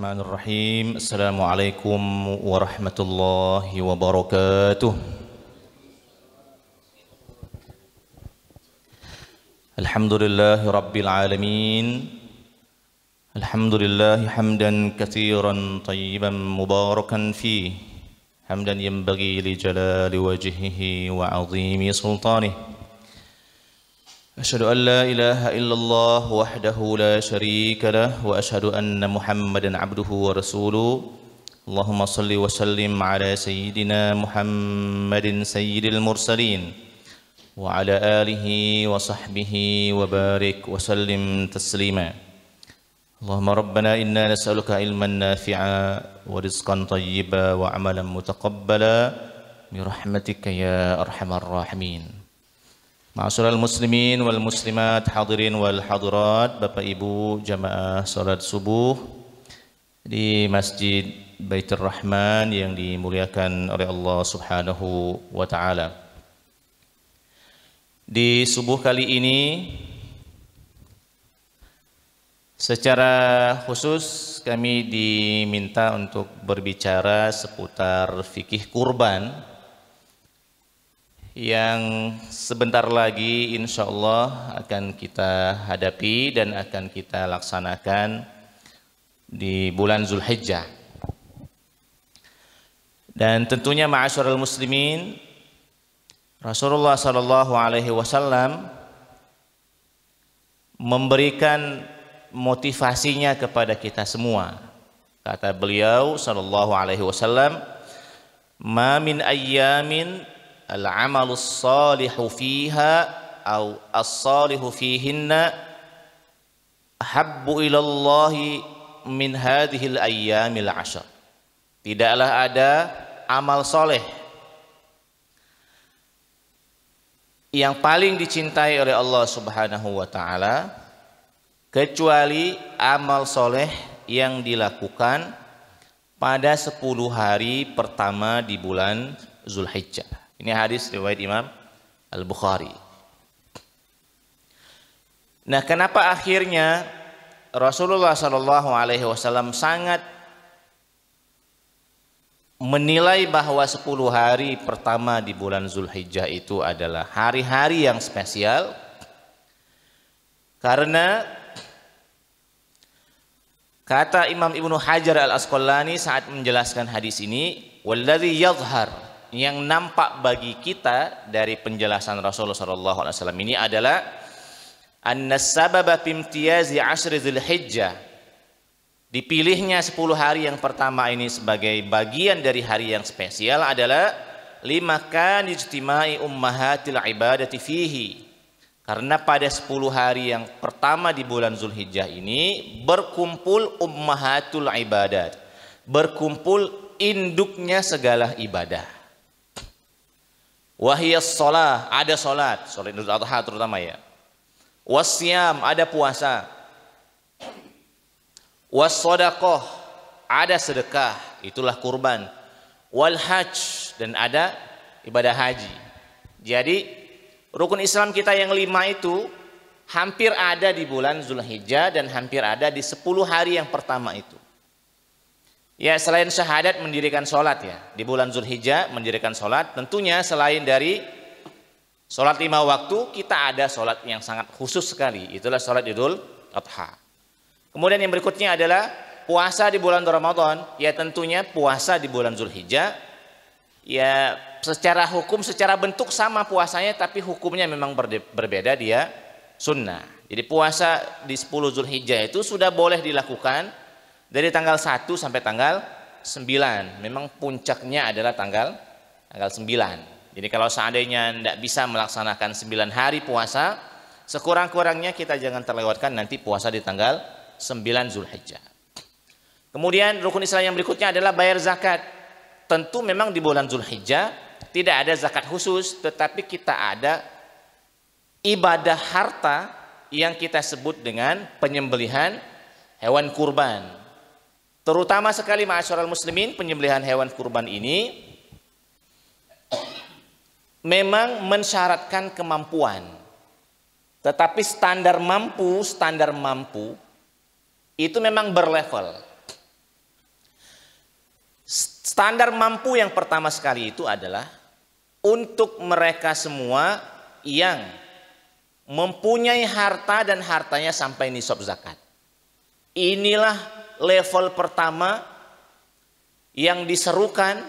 الرحمن الرحيم السلام عليكم ورحمة الله وبركاته الحمد لله رب العالمين الحمد لله حمدا كثيرا طيبا مباركا فيه حمدا ينبغي لجلال وجهه وعظيم سلطانه أشهد أن لا إله إلا الله وحده لا شريك له وأشهد أن محمدا عبده ورسوله اللهم صل وسلم على سيدنا محمد سيد المرسلين وعلى آله وصحبه وبارك وسلم تسليما اللهم ربنا إنا نسألك علما نافعا ورزقا طيبا وعملا متقبلا برحمتك يا أرحم الراحمين Ma'asyiral muslimin wal muslimat hadirin wal hadirat Bapak Ibu jamaah salat subuh di Masjid Baitur Rahman yang dimuliakan oleh Allah Subhanahu wa taala. Di subuh kali ini secara khusus kami diminta untuk berbicara seputar fikih kurban yang sebentar lagi insya Allah akan kita hadapi dan akan kita laksanakan di bulan Zulhijjah. Dan tentunya ma'asyiral muslimin Rasulullah sallallahu alaihi wasallam memberikan motivasinya kepada kita semua. Kata beliau sallallahu alaihi wasallam, "Ma min al الصالح salihu fiha au as-salihu fihinna habbu ilallahi min hadhil ayyamil ashar. Tidaklah ada amal soleh yang paling dicintai oleh Allah Subhanahu wa taala kecuali amal soleh yang dilakukan pada 10 hari pertama di bulan Zulhijjah. Ini hadis riwayat Imam Al-Bukhari. Nah, kenapa akhirnya Rasulullah Shallallahu alaihi wasallam sangat menilai bahwa 10 hari pertama di bulan Zulhijjah itu adalah hari-hari yang spesial karena kata Imam Ibnu Hajar Al-Asqalani saat menjelaskan hadis ini, "Walladzi yadhhar" yang nampak bagi kita dari penjelasan Rasulullah SAW ini adalah anna imtiyazi asri dipilihnya 10 hari yang pertama ini sebagai bagian dari hari yang spesial adalah lima kan ijtimai ummahatil ibadati fihi karena pada 10 hari yang pertama di bulan Zulhijjah ini berkumpul ummahatul ibadat berkumpul induknya segala ibadah Wahiyas sholat, ada sholat. Sholat Idul Adha terutama ya. Wasiyam, ada puasa. Wasodakoh, ada sedekah. Itulah kurban. Walhaj dan ada ibadah haji. Jadi rukun Islam kita yang lima itu hampir ada di bulan Zulhijjah dan hampir ada di sepuluh hari yang pertama itu. Ya selain syahadat mendirikan sholat ya di bulan Zulhijjah mendirikan sholat tentunya selain dari sholat lima waktu kita ada sholat yang sangat khusus sekali itulah sholat idul adha. Kemudian yang berikutnya adalah puasa di bulan Ramadan ya tentunya puasa di bulan Zulhijjah ya secara hukum secara bentuk sama puasanya tapi hukumnya memang berbeda dia sunnah. Jadi puasa di 10 Zulhijjah itu sudah boleh dilakukan dari tanggal 1 sampai tanggal 9. Memang puncaknya adalah tanggal tanggal 9. Jadi kalau seandainya tidak bisa melaksanakan 9 hari puasa, sekurang-kurangnya kita jangan terlewatkan nanti puasa di tanggal 9 Zulhijjah. Kemudian rukun Islam yang berikutnya adalah bayar zakat. Tentu memang di bulan Zulhijjah tidak ada zakat khusus, tetapi kita ada ibadah harta yang kita sebut dengan penyembelihan hewan kurban. Terutama sekali masyarakat muslimin penyembelihan hewan kurban ini memang mensyaratkan kemampuan. Tetapi standar mampu, standar mampu itu memang berlevel. Standar mampu yang pertama sekali itu adalah untuk mereka semua yang mempunyai harta dan hartanya sampai nisab zakat. Inilah level pertama yang diserukan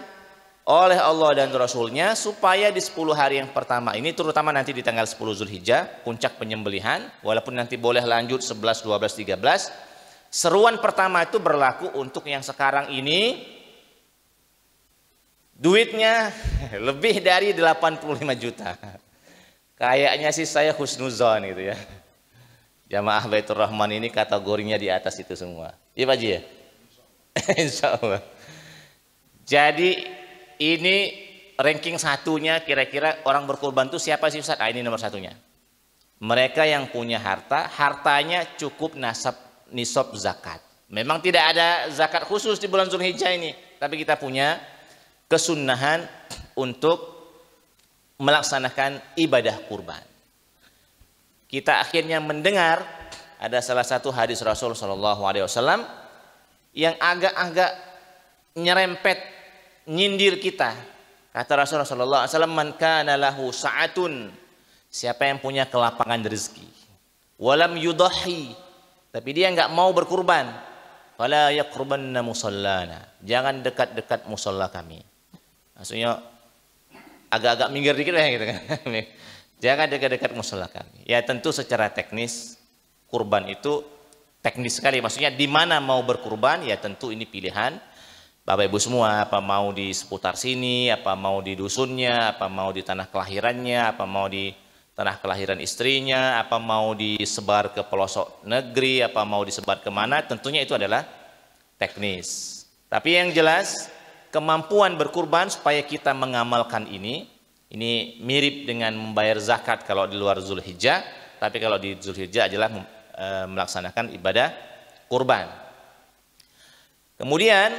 oleh Allah dan Rasulnya supaya di 10 hari yang pertama ini terutama nanti di tanggal 10 Zulhijjah puncak penyembelihan walaupun nanti boleh lanjut 11, 12, 13 seruan pertama itu berlaku untuk yang sekarang ini duitnya lebih dari 85 juta kayaknya sih saya husnuzon gitu ya Jamaah Baitur Rahman ini kategorinya di atas itu semua. Iya Pak Ji ya? Insya Allah. Jadi ini ranking satunya kira-kira orang berkorban itu siapa sih Ustaz? Ah, ini nomor satunya. Mereka yang punya harta, hartanya cukup nasab nisab zakat. Memang tidak ada zakat khusus di bulan Zulhijjah ini, tapi kita punya kesunahan untuk melaksanakan ibadah kurban kita akhirnya mendengar ada salah satu hadis Rasul Shallallahu Alaihi Wasallam yang agak-agak nyerempet nyindir kita kata Rasul Shallallahu Alaihi Wasallam man kana saatun siapa yang punya kelapangan rezeki walam yudahi tapi dia nggak mau berkurban fala yakurbanna musallana jangan dekat-dekat musolla kami maksudnya agak-agak minggir dikit lah gitu kan Jangan dekat-dekat musola kami. Ya tentu secara teknis kurban itu teknis sekali. Maksudnya di mana mau berkurban ya tentu ini pilihan Bapak Ibu semua apa mau di seputar sini, apa mau di dusunnya, apa mau di tanah kelahirannya, apa mau di tanah kelahiran istrinya, apa mau disebar ke pelosok negeri, apa mau disebar mana, tentunya itu adalah teknis. Tapi yang jelas, kemampuan berkurban supaya kita mengamalkan ini, ini mirip dengan membayar zakat kalau di luar Zulhijjah, tapi kalau di Zulhijjah adalah e, melaksanakan ibadah kurban. Kemudian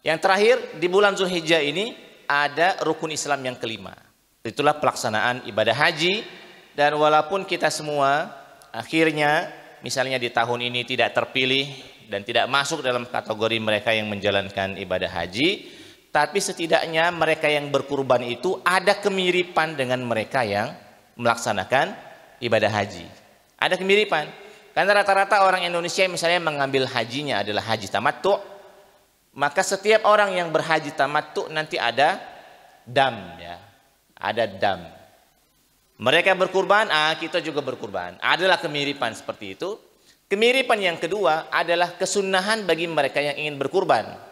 yang terakhir di bulan Zulhijjah ini ada rukun Islam yang kelima. Itulah pelaksanaan ibadah haji dan walaupun kita semua akhirnya misalnya di tahun ini tidak terpilih dan tidak masuk dalam kategori mereka yang menjalankan ibadah haji, tapi setidaknya mereka yang berkurban itu ada kemiripan dengan mereka yang melaksanakan ibadah haji. Ada kemiripan. Karena rata-rata orang Indonesia misalnya mengambil hajinya adalah haji tamattu, maka setiap orang yang berhaji tamattu nanti ada dam ya. Ada dam. Mereka berkurban, ah kita juga berkurban. Adalah kemiripan seperti itu. Kemiripan yang kedua adalah kesunahan bagi mereka yang ingin berkurban.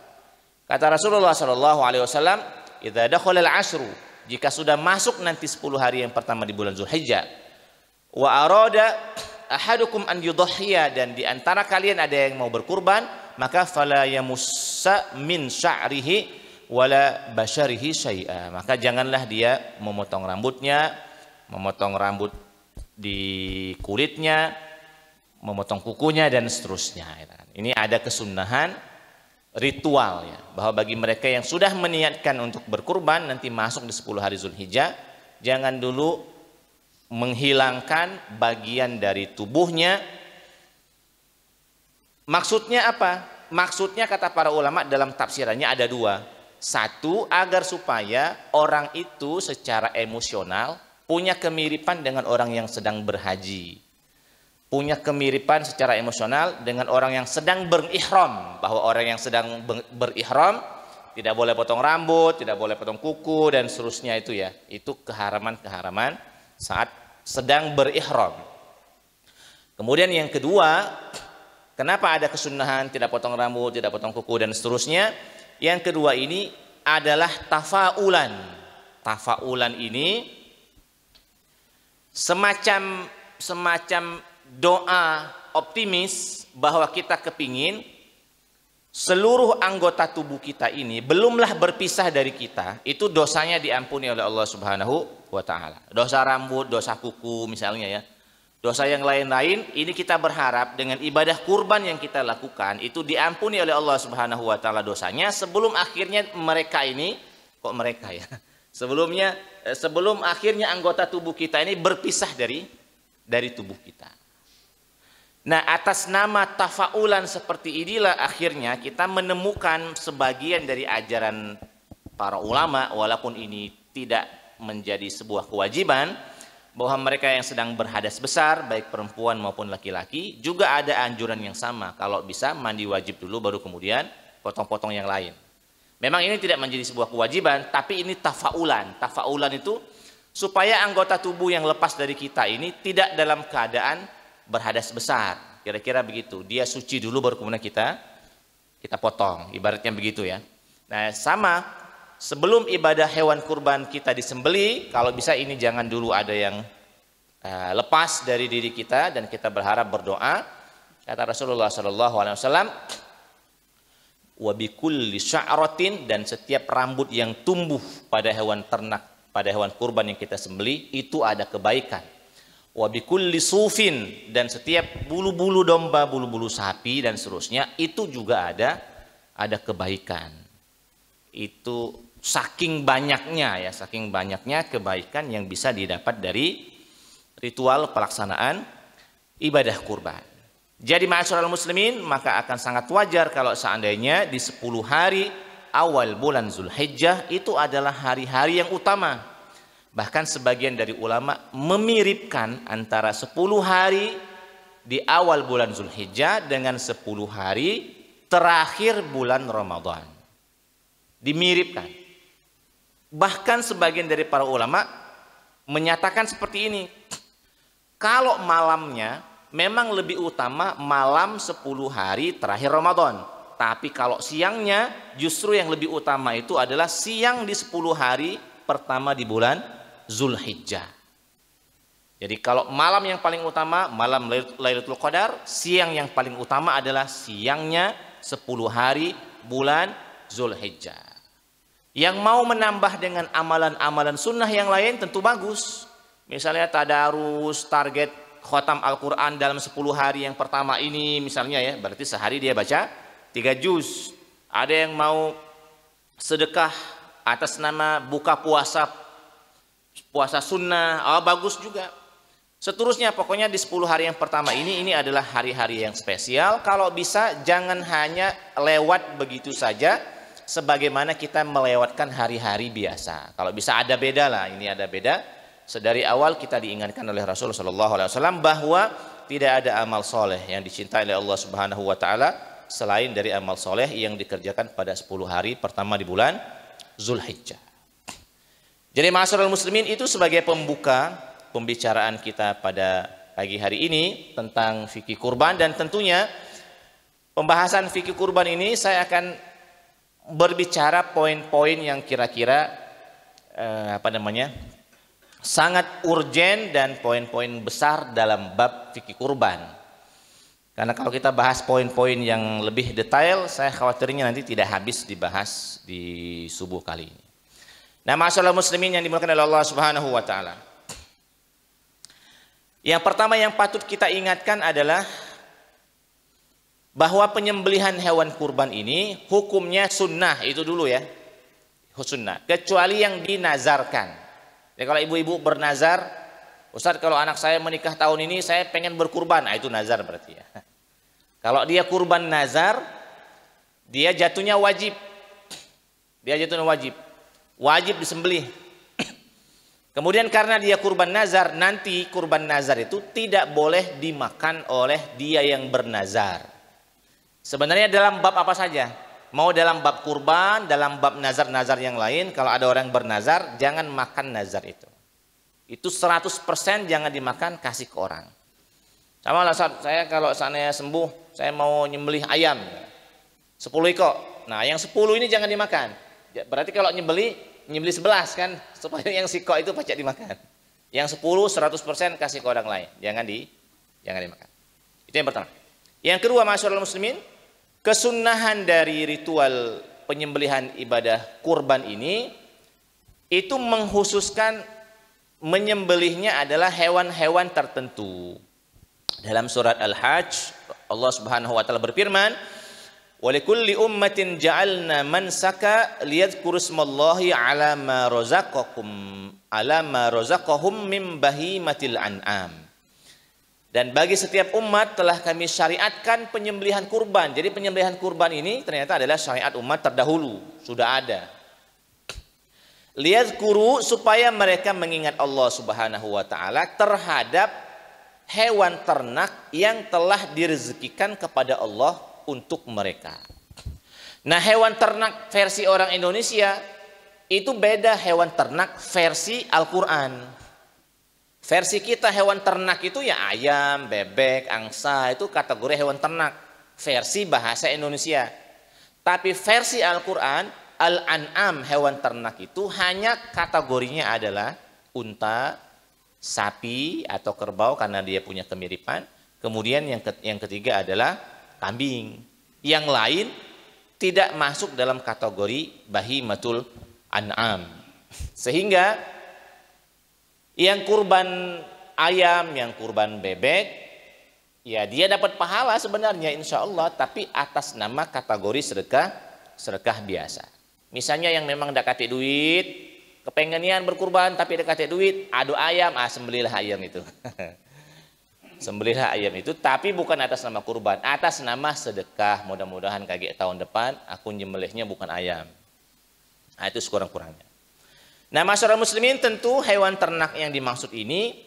Kata Rasulullah Shallallahu Alaihi Wasallam, "Idza dakhala al-ashru, jika sudah masuk nanti 10 hari yang pertama di bulan Zulhijjah, wa arada ahadukum an yudhhiya dan di antara kalian ada yang mau berkurban, maka fala yamussa min sya'rihi wala basharihi syai'a. Maka janganlah dia memotong rambutnya, memotong rambut di kulitnya, memotong kukunya dan seterusnya. Ini ada kesunahan ritual ya bahwa bagi mereka yang sudah meniatkan untuk berkurban nanti masuk di 10 hari Zulhijjah jangan dulu menghilangkan bagian dari tubuhnya maksudnya apa maksudnya kata para ulama dalam tafsirannya ada dua satu agar supaya orang itu secara emosional punya kemiripan dengan orang yang sedang berhaji punya kemiripan secara emosional dengan orang yang sedang berihram bahwa orang yang sedang berihram tidak boleh potong rambut, tidak boleh potong kuku dan seterusnya itu ya. Itu keharaman-keharaman saat sedang berihram. Kemudian yang kedua, kenapa ada kesunahan tidak potong rambut, tidak potong kuku dan seterusnya? Yang kedua ini adalah tafaulan. Tafaulan ini semacam semacam doa optimis bahwa kita kepingin seluruh anggota tubuh kita ini belumlah berpisah dari kita, itu dosanya diampuni oleh Allah Subhanahu wa taala. Dosa rambut, dosa kuku misalnya ya. Dosa yang lain-lain ini kita berharap dengan ibadah kurban yang kita lakukan itu diampuni oleh Allah Subhanahu wa taala dosanya sebelum akhirnya mereka ini kok mereka ya. Sebelumnya eh, sebelum akhirnya anggota tubuh kita ini berpisah dari dari tubuh kita. Nah, atas nama tafaulan seperti inilah akhirnya kita menemukan sebagian dari ajaran para ulama walaupun ini tidak menjadi sebuah kewajiban bahwa mereka yang sedang berhadas besar baik perempuan maupun laki-laki juga ada anjuran yang sama kalau bisa mandi wajib dulu baru kemudian potong-potong yang lain. Memang ini tidak menjadi sebuah kewajiban tapi ini tafaulan. Tafaulan itu supaya anggota tubuh yang lepas dari kita ini tidak dalam keadaan berhadas besar. Kira-kira begitu. Dia suci dulu baru kemudian kita kita potong. Ibaratnya begitu ya. Nah sama sebelum ibadah hewan kurban kita disembeli, kalau bisa ini jangan dulu ada yang uh, lepas dari diri kita dan kita berharap berdoa. Kata Rasulullah SAW, wabikulli sya'ratin dan setiap rambut yang tumbuh pada hewan ternak, pada hewan kurban yang kita sembeli itu ada kebaikan wabikulli sufin dan setiap bulu-bulu domba, bulu-bulu sapi dan seterusnya itu juga ada ada kebaikan. Itu saking banyaknya ya, saking banyaknya kebaikan yang bisa didapat dari ritual pelaksanaan ibadah kurban. Jadi masyarakat muslimin maka akan sangat wajar kalau seandainya di 10 hari awal bulan Zulhijjah itu adalah hari-hari yang utama Bahkan sebagian dari ulama memiripkan antara 10 hari di awal bulan Zulhijjah dengan 10 hari terakhir bulan Ramadan. Dimiripkan. Bahkan sebagian dari para ulama menyatakan seperti ini. Kalau malamnya memang lebih utama malam 10 hari terakhir Ramadan. Tapi kalau siangnya justru yang lebih utama itu adalah siang di 10 hari pertama di bulan Zulhijjah. Jadi kalau malam yang paling utama malam Lailatul Qadar, siang yang paling utama adalah siangnya 10 hari bulan Zulhijjah. Yang mau menambah dengan amalan-amalan sunnah yang lain tentu bagus. Misalnya tadarus, target khotam Al-Quran dalam 10 hari yang pertama ini misalnya ya. Berarti sehari dia baca 3 juz. Ada yang mau sedekah atas nama buka puasa puasa sunnah, oh, bagus juga. Seterusnya pokoknya di 10 hari yang pertama ini ini adalah hari-hari yang spesial. Kalau bisa jangan hanya lewat begitu saja sebagaimana kita melewatkan hari-hari biasa. Kalau bisa ada beda lah, ini ada beda. Sedari awal kita diingatkan oleh Rasulullah Shallallahu alaihi wasallam bahwa tidak ada amal soleh yang dicintai oleh Allah Subhanahu wa taala selain dari amal soleh yang dikerjakan pada 10 hari pertama di bulan Zulhijjah. Jadi masyarakat muslimin itu sebagai pembuka pembicaraan kita pada pagi hari ini tentang fikih kurban dan tentunya pembahasan fikih kurban ini saya akan berbicara poin-poin yang kira-kira eh, apa namanya sangat urgen dan poin-poin besar dalam bab fikih kurban. Karena kalau kita bahas poin-poin yang lebih detail, saya khawatirnya nanti tidak habis dibahas di subuh kali ini. Nah, masalah muslimin yang dimulakan oleh Allah Subhanahu wa taala. Yang pertama yang patut kita ingatkan adalah bahwa penyembelihan hewan kurban ini hukumnya sunnah itu dulu ya. Sunnah, kecuali yang dinazarkan. Ya kalau ibu-ibu bernazar, Ustaz kalau anak saya menikah tahun ini saya pengen berkurban, nah, itu nazar berarti ya. Kalau dia kurban nazar, dia jatuhnya wajib. Dia jatuhnya wajib wajib disembelih. Kemudian karena dia kurban nazar, nanti kurban nazar itu tidak boleh dimakan oleh dia yang bernazar. Sebenarnya dalam bab apa saja, mau dalam bab kurban, dalam bab nazar-nazar yang lain, kalau ada orang bernazar, jangan makan nazar itu. Itu 100% jangan dimakan, kasih ke orang. Sama lah saya kalau saya sembuh, saya mau nyembelih ayam. 10 ekor. Nah yang 10 ini jangan dimakan. Ya, berarti kalau nyembeli, nyembeli sebelas kan, supaya yang si siko itu pajak dimakan. Yang sepuluh seratus persen kasih ke orang lain. Jangan di jangan dimakan. Itu yang pertama. Yang kedua, masuk masyarakat muslimin, kesunahan dari ritual penyembelihan ibadah kurban ini itu menghususkan menyembelihnya adalah hewan-hewan tertentu. Dalam surat Al-Hajj, Allah Subhanahu wa taala berfirman, Walikulli ummatin ja'alna mansaka liyadhkurusmallahi ala ma razaqakum ala ma razaqahum mim bahimatil an'am. Dan bagi setiap umat telah kami syariatkan penyembelihan kurban. Jadi penyembelihan kurban ini ternyata adalah syariat umat terdahulu, sudah ada. kuru supaya mereka mengingat Allah Subhanahu wa taala terhadap hewan ternak yang telah direzekikan kepada Allah untuk mereka. Nah, hewan ternak versi orang Indonesia itu beda hewan ternak versi Al-Qur'an. Versi kita hewan ternak itu ya ayam, bebek, angsa itu kategori hewan ternak versi bahasa Indonesia. Tapi versi Al-Qur'an Al-An'am hewan ternak itu hanya kategorinya adalah unta, sapi atau kerbau karena dia punya kemiripan. Kemudian yang ketiga adalah kambing. Yang lain tidak masuk dalam kategori bahi bahimatul an'am. Sehingga yang kurban ayam, yang kurban bebek, ya dia dapat pahala sebenarnya insya Allah, tapi atas nama kategori sedekah, sedekah biasa. Misalnya yang memang dekati duit, kepengenian berkurban tapi dekati duit, aduh ayam, ah sembelilah ayam itu. Sembelih ayam itu, tapi bukan atas nama kurban, atas nama sedekah. Mudah-mudahan kaki tahun depan aku nyembelihnya bukan ayam. Nah, itu sekurang-kurangnya. Nah, masyarakat muslimin tentu hewan ternak yang dimaksud ini,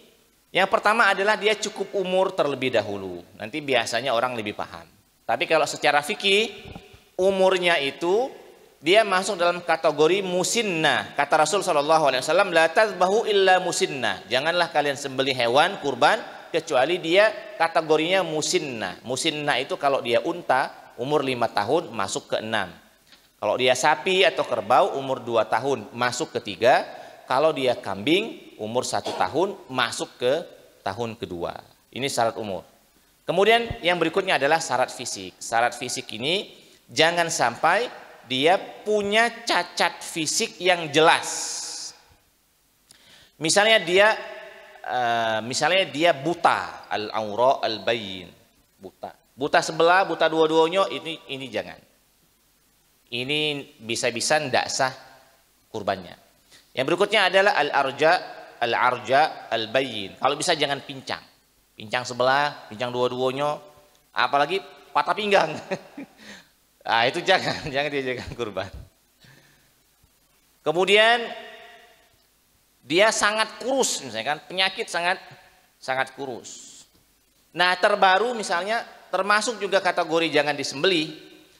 yang pertama adalah dia cukup umur terlebih dahulu. Nanti biasanya orang lebih paham. Tapi kalau secara fikih, umurnya itu dia masuk dalam kategori musinna. Kata Rasul SAW. la tazbahu illa musinna. Janganlah kalian sembelih hewan kurban kecuali dia kategorinya musinna. Musinna itu kalau dia unta umur 5 tahun masuk ke enam Kalau dia sapi atau kerbau umur dua tahun masuk ke 3. Kalau dia kambing umur satu tahun masuk ke tahun kedua. Ini syarat umur. Kemudian yang berikutnya adalah syarat fisik. Syarat fisik ini jangan sampai dia punya cacat fisik yang jelas. Misalnya dia Eh, misalnya dia buta al aura al bayin buta buta sebelah buta dua-duanya ini ini jangan ini bisa-bisa ndak sah kurbannya yang berikutnya adalah al arja al arja al bayin kalau bisa jangan pincang pincang sebelah pincang dua-duanya apalagi patah pinggang nah itu jangan jangan dia jangan kurban kemudian dia sangat kurus misalnya kan, penyakit sangat sangat kurus. Nah, terbaru misalnya termasuk juga kategori jangan disembeli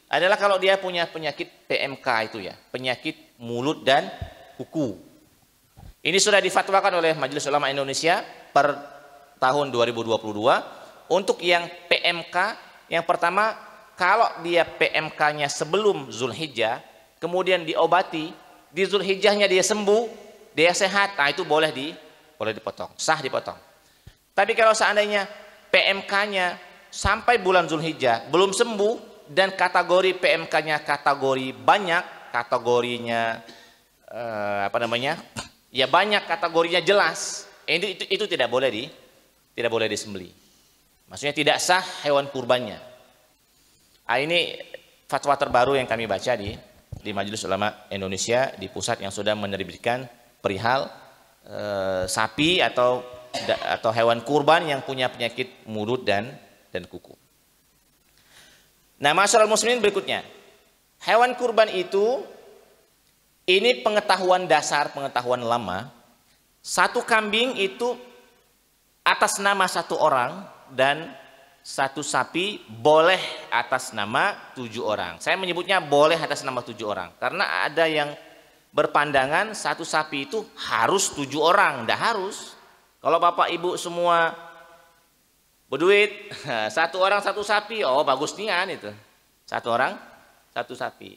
adalah kalau dia punya penyakit PMK itu ya, penyakit mulut dan kuku. Ini sudah difatwakan oleh Majelis Ulama Indonesia per tahun 2022 untuk yang PMK yang pertama kalau dia PMK-nya sebelum Zulhijjah kemudian diobati di Zulhijjahnya dia sembuh dia sehat, nah itu boleh di boleh dipotong, sah dipotong. Tapi kalau seandainya PMK-nya sampai bulan Zulhijjah belum sembuh dan kategori PMK-nya kategori banyak, kategorinya eh, apa namanya? Ya banyak kategorinya jelas. Eh, itu, itu itu tidak boleh di tidak boleh disembeli. Maksudnya tidak sah hewan kurbannya. Nah, ini fatwa terbaru yang kami baca di di Majelis Ulama Indonesia di pusat yang sudah menerbitkan perihal e, sapi atau atau hewan kurban yang punya penyakit mulut dan dan kuku. Nah, masalah muslimin berikutnya. Hewan kurban itu ini pengetahuan dasar, pengetahuan lama. Satu kambing itu atas nama satu orang dan satu sapi boleh atas nama tujuh orang. Saya menyebutnya boleh atas nama tujuh orang. Karena ada yang berpandangan satu sapi itu harus tujuh orang, tidak harus. Kalau bapak ibu semua berduit, satu orang satu sapi, oh bagus nian itu. Satu orang, satu sapi.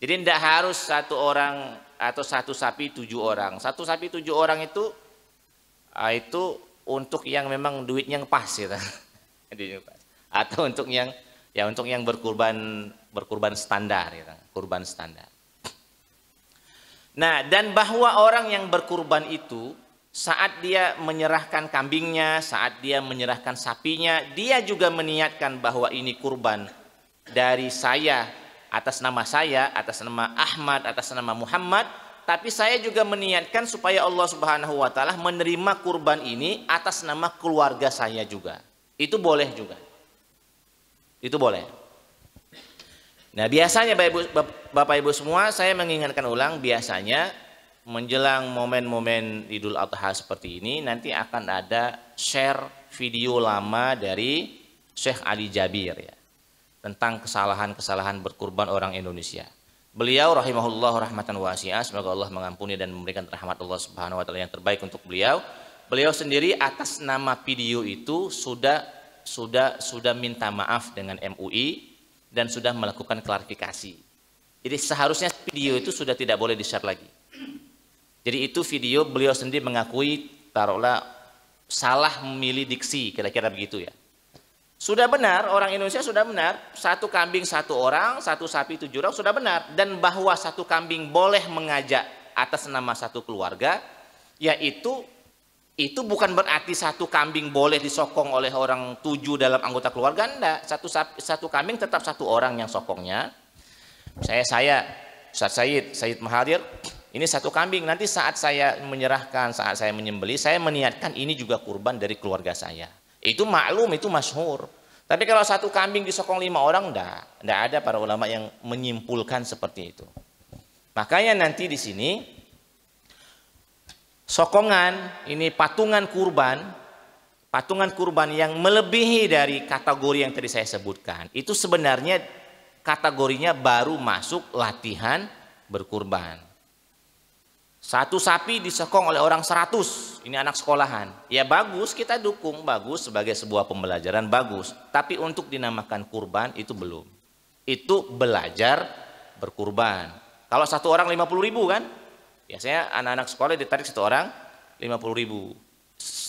Jadi tidak harus satu orang atau satu sapi tujuh orang. Satu sapi tujuh orang itu ah, itu untuk yang memang duitnya yang pas gitu. Atau untuk yang ya untuk yang berkurban berkurban standar gitu. Kurban standar. Nah, dan bahwa orang yang berkurban itu saat dia menyerahkan kambingnya, saat dia menyerahkan sapinya, dia juga meniatkan bahwa ini kurban dari saya atas nama saya, atas nama Ahmad, atas nama Muhammad, tapi saya juga meniatkan supaya Allah Subhanahu wa taala menerima kurban ini atas nama keluarga saya juga. Itu boleh juga. Itu boleh. Nah biasanya Bapak Ibu, Bapak Ibu semua saya mengingatkan ulang biasanya menjelang momen-momen Idul Adha seperti ini nanti akan ada share video lama dari Syekh Ali Jabir ya tentang kesalahan-kesalahan berkurban orang Indonesia. Beliau rahimahullah rahmatan wasi'ah semoga Allah mengampuni dan memberikan rahmat Allah Subhanahu wa taala yang terbaik untuk beliau. Beliau sendiri atas nama video itu sudah sudah sudah minta maaf dengan MUI dan sudah melakukan klarifikasi. Jadi seharusnya video itu sudah tidak boleh di-share lagi. Jadi itu video beliau sendiri mengakui taruhlah salah memilih diksi, kira-kira begitu ya. Sudah benar, orang Indonesia sudah benar, satu kambing satu orang, satu sapi tujuh orang sudah benar. Dan bahwa satu kambing boleh mengajak atas nama satu keluarga, yaitu itu bukan berarti satu kambing boleh disokong oleh orang tujuh dalam anggota keluarga, enggak. Satu, satu kambing tetap satu orang yang sokongnya. Saya, saya, Ustaz Said, Said Maharir, ini satu kambing. Nanti saat saya menyerahkan, saat saya menyembeli, saya meniatkan ini juga kurban dari keluarga saya. Itu maklum, itu masyhur. Tapi kalau satu kambing disokong lima orang, enggak. Enggak ada para ulama yang menyimpulkan seperti itu. Makanya nanti di sini Sokongan ini patungan kurban, patungan kurban yang melebihi dari kategori yang tadi saya sebutkan. Itu sebenarnya kategorinya baru masuk latihan berkurban. Satu sapi disokong oleh orang seratus, ini anak sekolahan. Ya bagus, kita dukung, bagus sebagai sebuah pembelajaran, bagus. Tapi untuk dinamakan kurban itu belum. Itu belajar berkurban. Kalau satu orang 50 ribu kan, Biasanya anak-anak sekolah ditarik satu orang 50 ribu.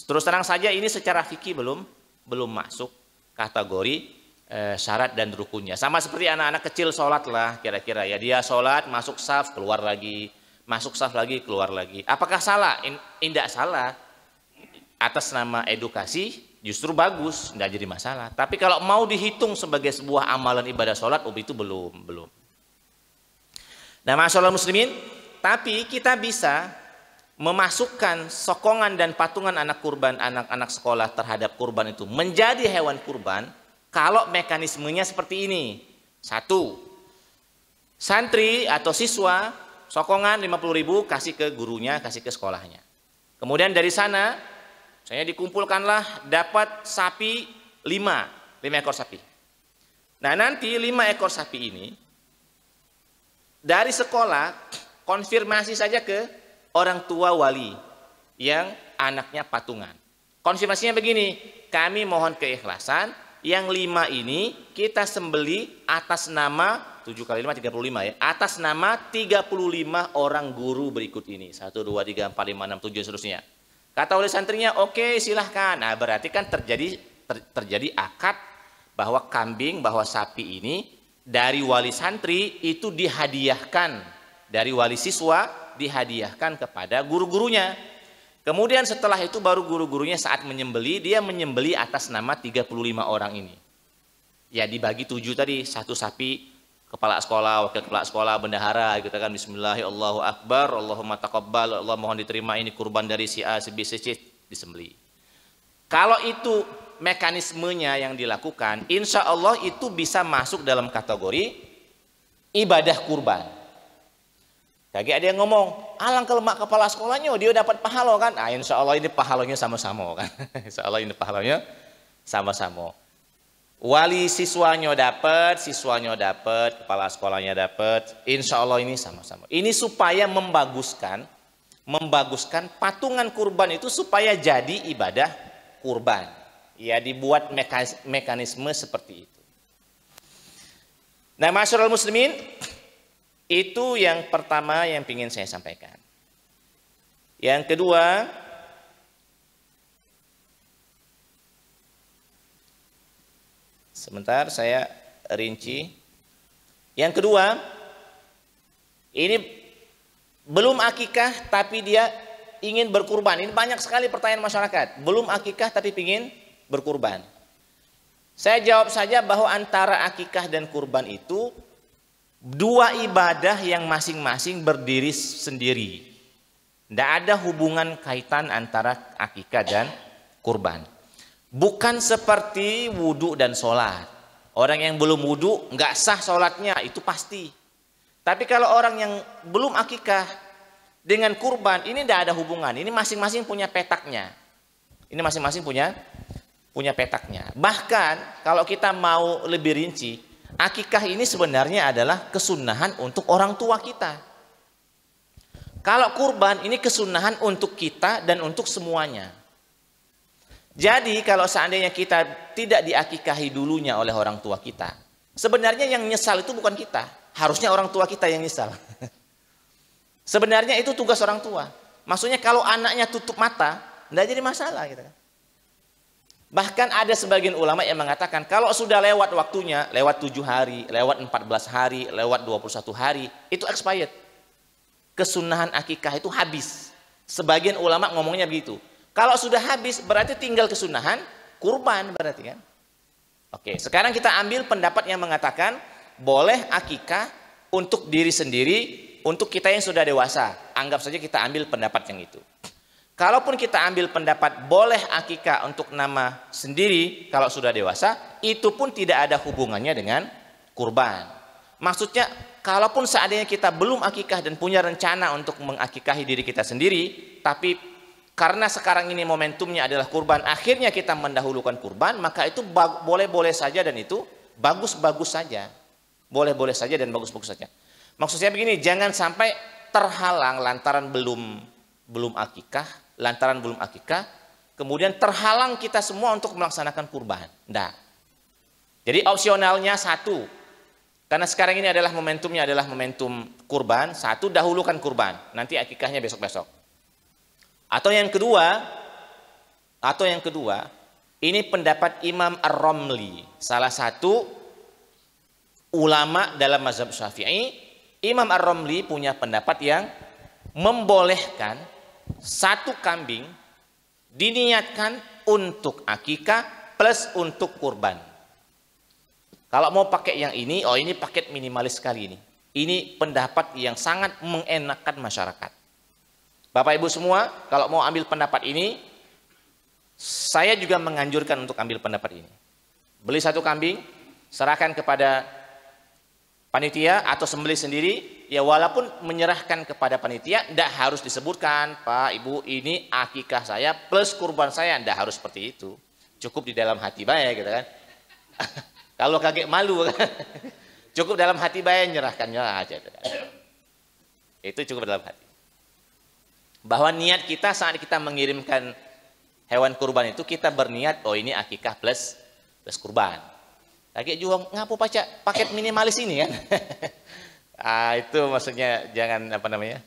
Terus terang saja ini secara fikih belum belum masuk kategori eh, syarat dan rukunnya. Sama seperti anak-anak kecil sholat lah kira-kira ya. Dia sholat masuk saf keluar lagi, masuk saf lagi keluar lagi. Apakah salah? Tidak salah. Atas nama edukasi justru bagus, tidak jadi masalah. Tapi kalau mau dihitung sebagai sebuah amalan ibadah sholat, oh, itu belum belum. Nah, masalah muslimin, tapi kita bisa memasukkan sokongan dan patungan anak kurban, anak-anak sekolah terhadap kurban itu menjadi hewan kurban kalau mekanismenya seperti ini. Satu, santri atau siswa sokongan 50 ribu kasih ke gurunya, kasih ke sekolahnya. Kemudian dari sana, saya dikumpulkanlah dapat sapi 5, 5 ekor sapi. Nah nanti 5 ekor sapi ini dari sekolah konfirmasi saja ke orang tua wali yang anaknya patungan. Konfirmasinya begini, kami mohon keikhlasan yang lima ini kita sembeli atas nama 7 kali 5 35 ya. Atas nama 35 orang guru berikut ini. 1 2 3 4 5 6 7 seterusnya. Kata oleh santrinya, "Oke, okay, silahkan." Nah, berarti kan terjadi ter, terjadi akad bahwa kambing, bahwa sapi ini dari wali santri itu dihadiahkan dari wali siswa dihadiahkan kepada guru-gurunya. Kemudian setelah itu baru guru-gurunya saat menyembeli, dia menyembeli atas nama 35 orang ini. Ya dibagi tujuh tadi, satu sapi, kepala sekolah, wakil kepala sekolah, bendahara, kita gitu kan Bismillahirrahmanirrahim. Ya Allahumma takabbar. Allahumma taqabbal, Allah mohon diterima ini kurban dari si A, si B, si C, disembeli. Kalau itu mekanismenya yang dilakukan, insya Allah itu bisa masuk dalam kategori ibadah kurban. Lagi ada yang ngomong, alang ke kepala sekolahnya, dia dapat pahala kan? Nah, insya Allah ini pahalanya sama-sama kan? insya Allah ini pahalanya sama-sama. Wali siswanya dapat, siswanya dapat, kepala sekolahnya dapat. Insya Allah ini sama-sama. Ini supaya membaguskan, membaguskan patungan kurban itu supaya jadi ibadah kurban. Ya dibuat mekanisme seperti itu. Nah, masyarakat muslimin, itu yang pertama yang ingin saya sampaikan. Yang kedua, sebentar saya rinci. Yang kedua, ini belum akikah tapi dia ingin berkurban. Ini banyak sekali pertanyaan masyarakat. Belum akikah tapi ingin berkurban. Saya jawab saja bahwa antara akikah dan kurban itu dua ibadah yang masing-masing berdiri sendiri. Tidak ada hubungan kaitan antara akikah dan kurban. Bukan seperti wudhu dan sholat. Orang yang belum wudhu nggak sah sholatnya itu pasti. Tapi kalau orang yang belum akikah dengan kurban ini tidak ada hubungan. Ini masing-masing punya petaknya. Ini masing-masing punya punya petaknya. Bahkan kalau kita mau lebih rinci, Akikah ini sebenarnya adalah kesunahan untuk orang tua kita. Kalau kurban ini kesunahan untuk kita dan untuk semuanya. Jadi kalau seandainya kita tidak diakikahi dulunya oleh orang tua kita, sebenarnya yang nyesal itu bukan kita, harusnya orang tua kita yang nyesal. sebenarnya itu tugas orang tua. Maksudnya kalau anaknya tutup mata, tidak jadi masalah gitu kan. Bahkan ada sebagian ulama yang mengatakan kalau sudah lewat waktunya, lewat tujuh hari, lewat 14 hari, lewat 21 hari, itu expired. Kesunahan akikah itu habis. Sebagian ulama ngomongnya begitu. Kalau sudah habis berarti tinggal kesunahan kurban berarti kan. Oke, sekarang kita ambil pendapat yang mengatakan boleh akikah untuk diri sendiri, untuk kita yang sudah dewasa. Anggap saja kita ambil pendapat yang itu. Kalaupun kita ambil pendapat boleh akikah untuk nama sendiri kalau sudah dewasa, itu pun tidak ada hubungannya dengan kurban. Maksudnya, kalaupun seandainya kita belum akikah dan punya rencana untuk mengakikahi diri kita sendiri, tapi karena sekarang ini momentumnya adalah kurban, akhirnya kita mendahulukan kurban, maka itu boleh-boleh saja dan itu bagus-bagus saja. Boleh-boleh saja dan bagus-bagus saja. Maksudnya begini, jangan sampai terhalang lantaran belum belum akikah lantaran belum akikah, kemudian terhalang kita semua untuk melaksanakan kurban. Tidak. Jadi opsionalnya satu, karena sekarang ini adalah momentumnya adalah momentum kurban, satu dahulukan kurban, nanti akikahnya besok-besok. Atau yang kedua, atau yang kedua, ini pendapat Imam Ar-Romli, salah satu ulama dalam mazhab Syafi'i. Imam Ar-Romli punya pendapat yang membolehkan satu kambing diniatkan untuk akikah plus untuk kurban. Kalau mau pakai yang ini, oh ini paket minimalis sekali ini. Ini pendapat yang sangat mengenakan masyarakat. Bapak Ibu semua, kalau mau ambil pendapat ini, saya juga menganjurkan untuk ambil pendapat ini. Beli satu kambing, serahkan kepada panitia atau sembelih sendiri ya walaupun menyerahkan kepada panitia tidak harus disebutkan Pak Ibu ini akikah saya plus kurban saya tidak harus seperti itu cukup di dalam hati baik gitu kan kalau kaget malu cukup dalam hati baik nyerahkannya aja gitu kan. itu cukup dalam hati bahwa niat kita saat kita mengirimkan hewan kurban itu kita berniat oh ini akikah plus plus kurban lagi juang ngapu pacak paket minimalis ini kan. ah itu maksudnya jangan apa namanya?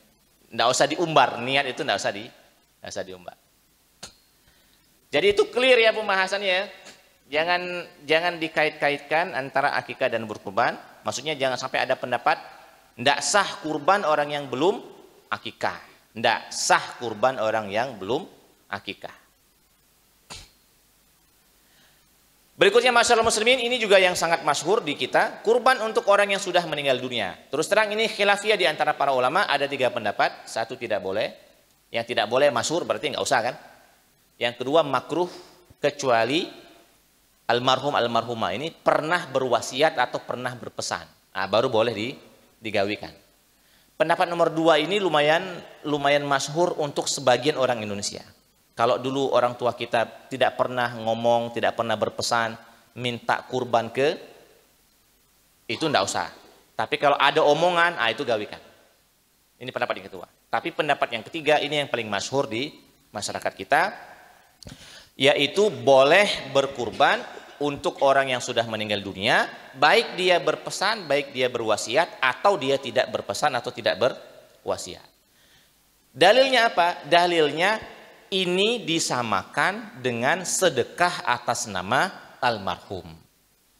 ndak usah diumbar, niat itu ndak usah di usah diumbar. Jadi itu clear ya pembahasannya. Ya. Jangan jangan dikait-kaitkan antara akikah dan berkurban. Maksudnya jangan sampai ada pendapat ndak sah kurban orang yang belum akikah. ndak sah kurban orang yang belum akikah. Berikutnya masyarakat muslimin ini juga yang sangat masyhur di kita, kurban untuk orang yang sudah meninggal dunia. Terus terang ini khilafiyah di antara para ulama ada tiga pendapat, satu tidak boleh, yang tidak boleh masyhur berarti nggak usah kan? Yang kedua makruh kecuali almarhum almarhumah ini pernah berwasiat atau pernah berpesan. Nah, baru boleh di, digawikan. Pendapat nomor dua ini lumayan lumayan masyhur untuk sebagian orang Indonesia. Kalau dulu orang tua kita tidak pernah ngomong, tidak pernah berpesan, minta kurban ke, itu tidak usah. Tapi kalau ada omongan, ah itu gawikan. Ini pendapat yang ketua. Tapi pendapat yang ketiga ini yang paling masyhur di masyarakat kita, yaitu boleh berkurban untuk orang yang sudah meninggal dunia, baik dia berpesan, baik dia berwasiat, atau dia tidak berpesan atau tidak berwasiat. Dalilnya apa? Dalilnya ini disamakan dengan sedekah atas nama almarhum.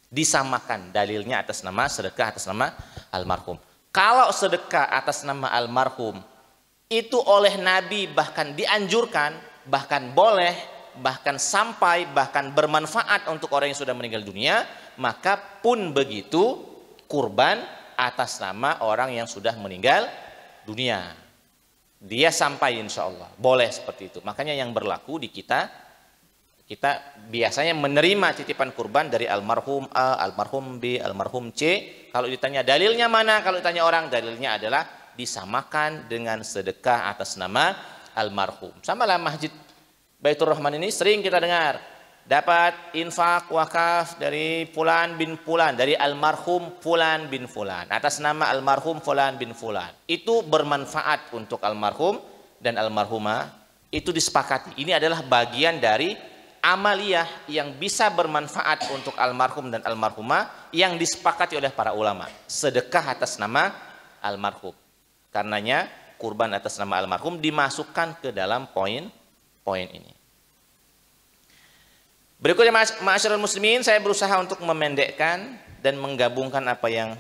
Disamakan dalilnya atas nama sedekah atas nama almarhum. Kalau sedekah atas nama almarhum itu oleh Nabi bahkan dianjurkan, bahkan boleh, bahkan sampai, bahkan bermanfaat untuk orang yang sudah meninggal dunia, maka pun begitu kurban atas nama orang yang sudah meninggal dunia dia sampai insya Allah. Boleh seperti itu. Makanya yang berlaku di kita, kita biasanya menerima titipan kurban dari almarhum A, almarhum B, almarhum C. Kalau ditanya dalilnya mana, kalau ditanya orang, dalilnya adalah disamakan dengan sedekah atas nama almarhum. Sama lah masjid Baitur Rahman ini sering kita dengar dapat infak wakaf dari Fulan bin Fulan, dari almarhum Fulan bin Fulan, atas nama almarhum Fulan bin Fulan. Itu bermanfaat untuk almarhum dan almarhumah, itu disepakati. Ini adalah bagian dari amaliyah yang bisa bermanfaat untuk almarhum dan almarhumah yang disepakati oleh para ulama. Sedekah atas nama almarhum. Karenanya kurban atas nama almarhum dimasukkan ke dalam poin poin ini. Berikutnya masyarakat muslimin saya berusaha untuk memendekkan dan menggabungkan apa yang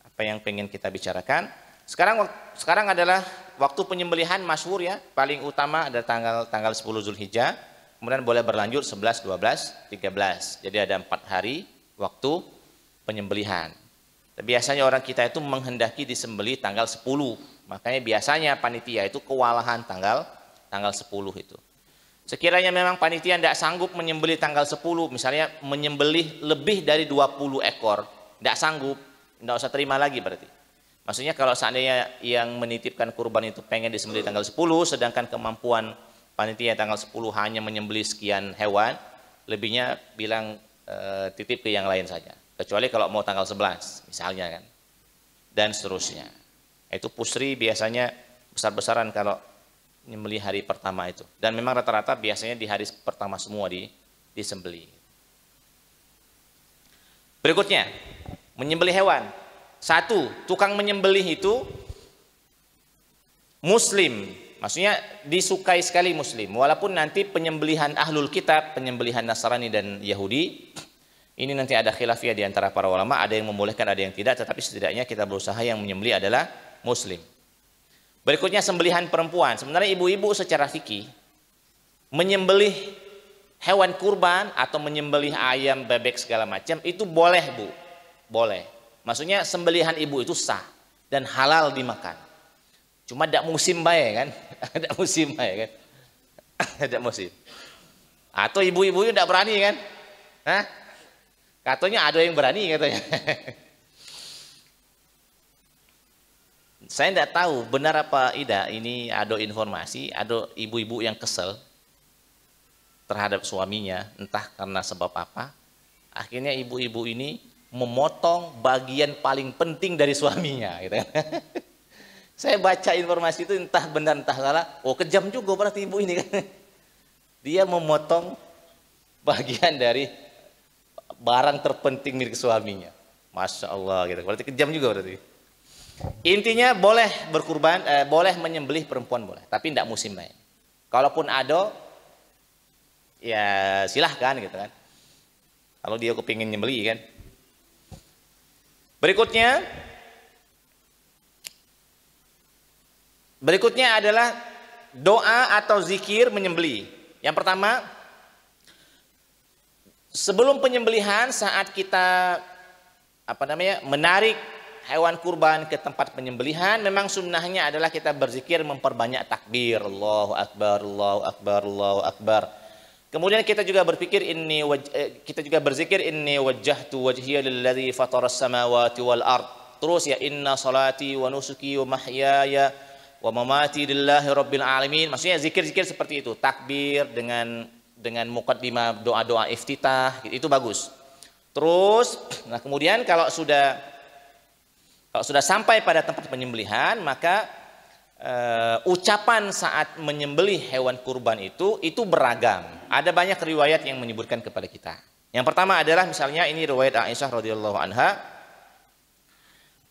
apa yang pengen kita bicarakan. Sekarang sekarang adalah waktu penyembelihan masyhur ya, paling utama ada tanggal tanggal 10 Zulhijjah, kemudian boleh berlanjut 11, 12, 13. Jadi ada empat hari waktu penyembelihan. Biasanya orang kita itu menghendaki disembeli tanggal 10. Makanya biasanya panitia itu kewalahan tanggal tanggal 10 itu. Sekiranya memang panitia tidak sanggup menyembelih tanggal 10, misalnya menyembelih lebih dari 20 ekor, tidak sanggup, tidak usah terima lagi berarti. Maksudnya kalau seandainya yang menitipkan kurban itu pengen disembelih tanggal 10, sedangkan kemampuan panitia tanggal 10 hanya menyembelih sekian hewan, lebihnya bilang e, titip ke yang lain saja. Kecuali kalau mau tanggal 11 misalnya kan. Dan seterusnya. Itu pusri biasanya besar-besaran kalau nyembeli hari pertama itu. Dan memang rata-rata biasanya di hari pertama semua di disembeli. Berikutnya, menyembeli hewan. Satu, tukang menyembeli itu muslim. Maksudnya disukai sekali muslim. Walaupun nanti penyembelihan ahlul kitab, penyembelihan Nasrani dan Yahudi, ini nanti ada khilafiyah di antara para ulama, ada yang membolehkan, ada yang tidak, tetapi setidaknya kita berusaha yang menyembeli adalah muslim. Berikutnya sembelihan perempuan. Sebenarnya ibu-ibu secara fikih menyembelih hewan kurban atau menyembelih ayam, bebek segala macam itu boleh, Bu. Boleh. Maksudnya sembelihan ibu itu sah dan halal dimakan. Cuma tidak musim baik kan? Tidak musim baik kan? Tidak musim. Atau ibu-ibu tidak berani kan? Hah? Katanya ada yang berani katanya. Saya tidak tahu benar apa tidak ini ada informasi, ada ibu-ibu yang kesel terhadap suaminya, entah karena sebab apa. Akhirnya ibu-ibu ini memotong bagian paling penting dari suaminya. Gitu. Kan. Saya baca informasi itu entah benar entah salah. Oh kejam juga berarti ibu ini kan. Dia memotong bagian dari barang terpenting milik suaminya. Masya Allah gitu. Berarti kejam juga berarti. Intinya boleh berkurban, eh, boleh menyembelih perempuan boleh, tapi tidak musim baik. Kalaupun ada, ya silahkan gitu kan. Kalau dia kepingin nyembeli kan. Berikutnya, berikutnya adalah doa atau zikir menyembeli. Yang pertama, sebelum penyembelihan saat kita apa namanya menarik hewan kurban ke tempat penyembelihan memang sunnahnya adalah kita berzikir memperbanyak takbir Allahu akbar Allahu akbar Allahu akbar kemudian kita juga berpikir ini eh, kita juga berzikir wajah wajjahtu wajhiya lilladzi fataras samawati wal ard terus ya inna salati wa nusuki wa mahyaya wa mamati lillahi rabbil alamin maksudnya zikir-zikir seperti itu takbir dengan dengan mukaddimah doa-doa iftitah itu bagus terus nah kemudian kalau sudah kalau sudah sampai pada tempat penyembelihan, maka e, ucapan saat menyembelih hewan kurban itu itu beragam. Ada banyak riwayat yang menyebutkan kepada kita. Yang pertama adalah misalnya ini riwayat Aisyah radhiyallahu anha.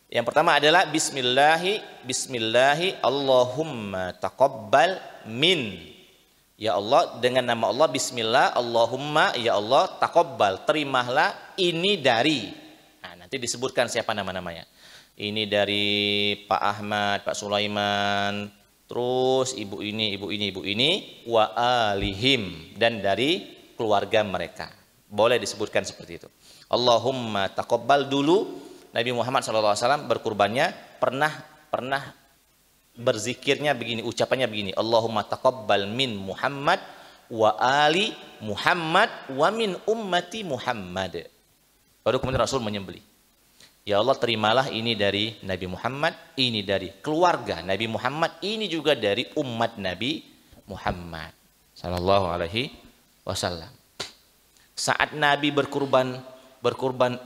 Yang pertama adalah bismillahi bismillahi Allahumma taqabbal min Ya Allah dengan nama Allah bismillah Allahumma ya Allah taqabbal terimalah ini dari. Nah, nanti disebutkan siapa nama-namanya ini dari Pak Ahmad, Pak Sulaiman, terus ibu ini, ibu ini, ibu ini, wa alihim dan dari keluarga mereka. Boleh disebutkan seperti itu. Allahumma taqabbal dulu Nabi Muhammad SAW berkurbannya pernah pernah berzikirnya begini, ucapannya begini, Allahumma takobbal min Muhammad wa ali Muhammad wa min ummati Muhammad. Baru kemudian Rasul menyembelih. Ya Allah terimalah ini dari Nabi Muhammad, ini dari keluarga Nabi Muhammad, ini juga dari umat Nabi Muhammad sallallahu alaihi wasallam. Saat Nabi berkurban berkurban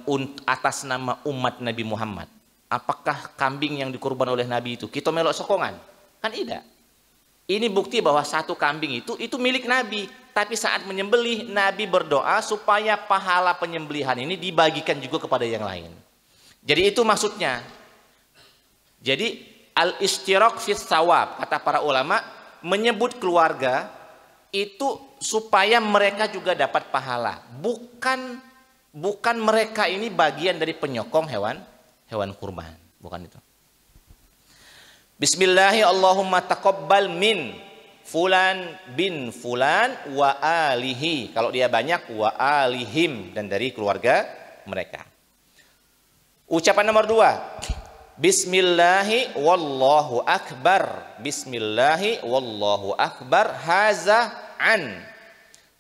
atas nama umat Nabi Muhammad, apakah kambing yang dikurban oleh Nabi itu kita melok sokongan? Kan tidak. Ini bukti bahwa satu kambing itu itu milik Nabi, tapi saat menyembelih Nabi berdoa supaya pahala penyembelihan ini dibagikan juga kepada yang lain. Jadi itu maksudnya. Jadi al istirok fit sawab kata para ulama menyebut keluarga itu supaya mereka juga dapat pahala. Bukan bukan mereka ini bagian dari penyokong hewan hewan kurban, bukan itu. Bismillahi Allahumma taqabbal min fulan bin fulan wa alihi. Kalau dia banyak wa alihim dan dari keluarga mereka. Ucapan nomor dua. Bismillahi wallahu akbar. Bismillahi wallahu akbar. Haza an.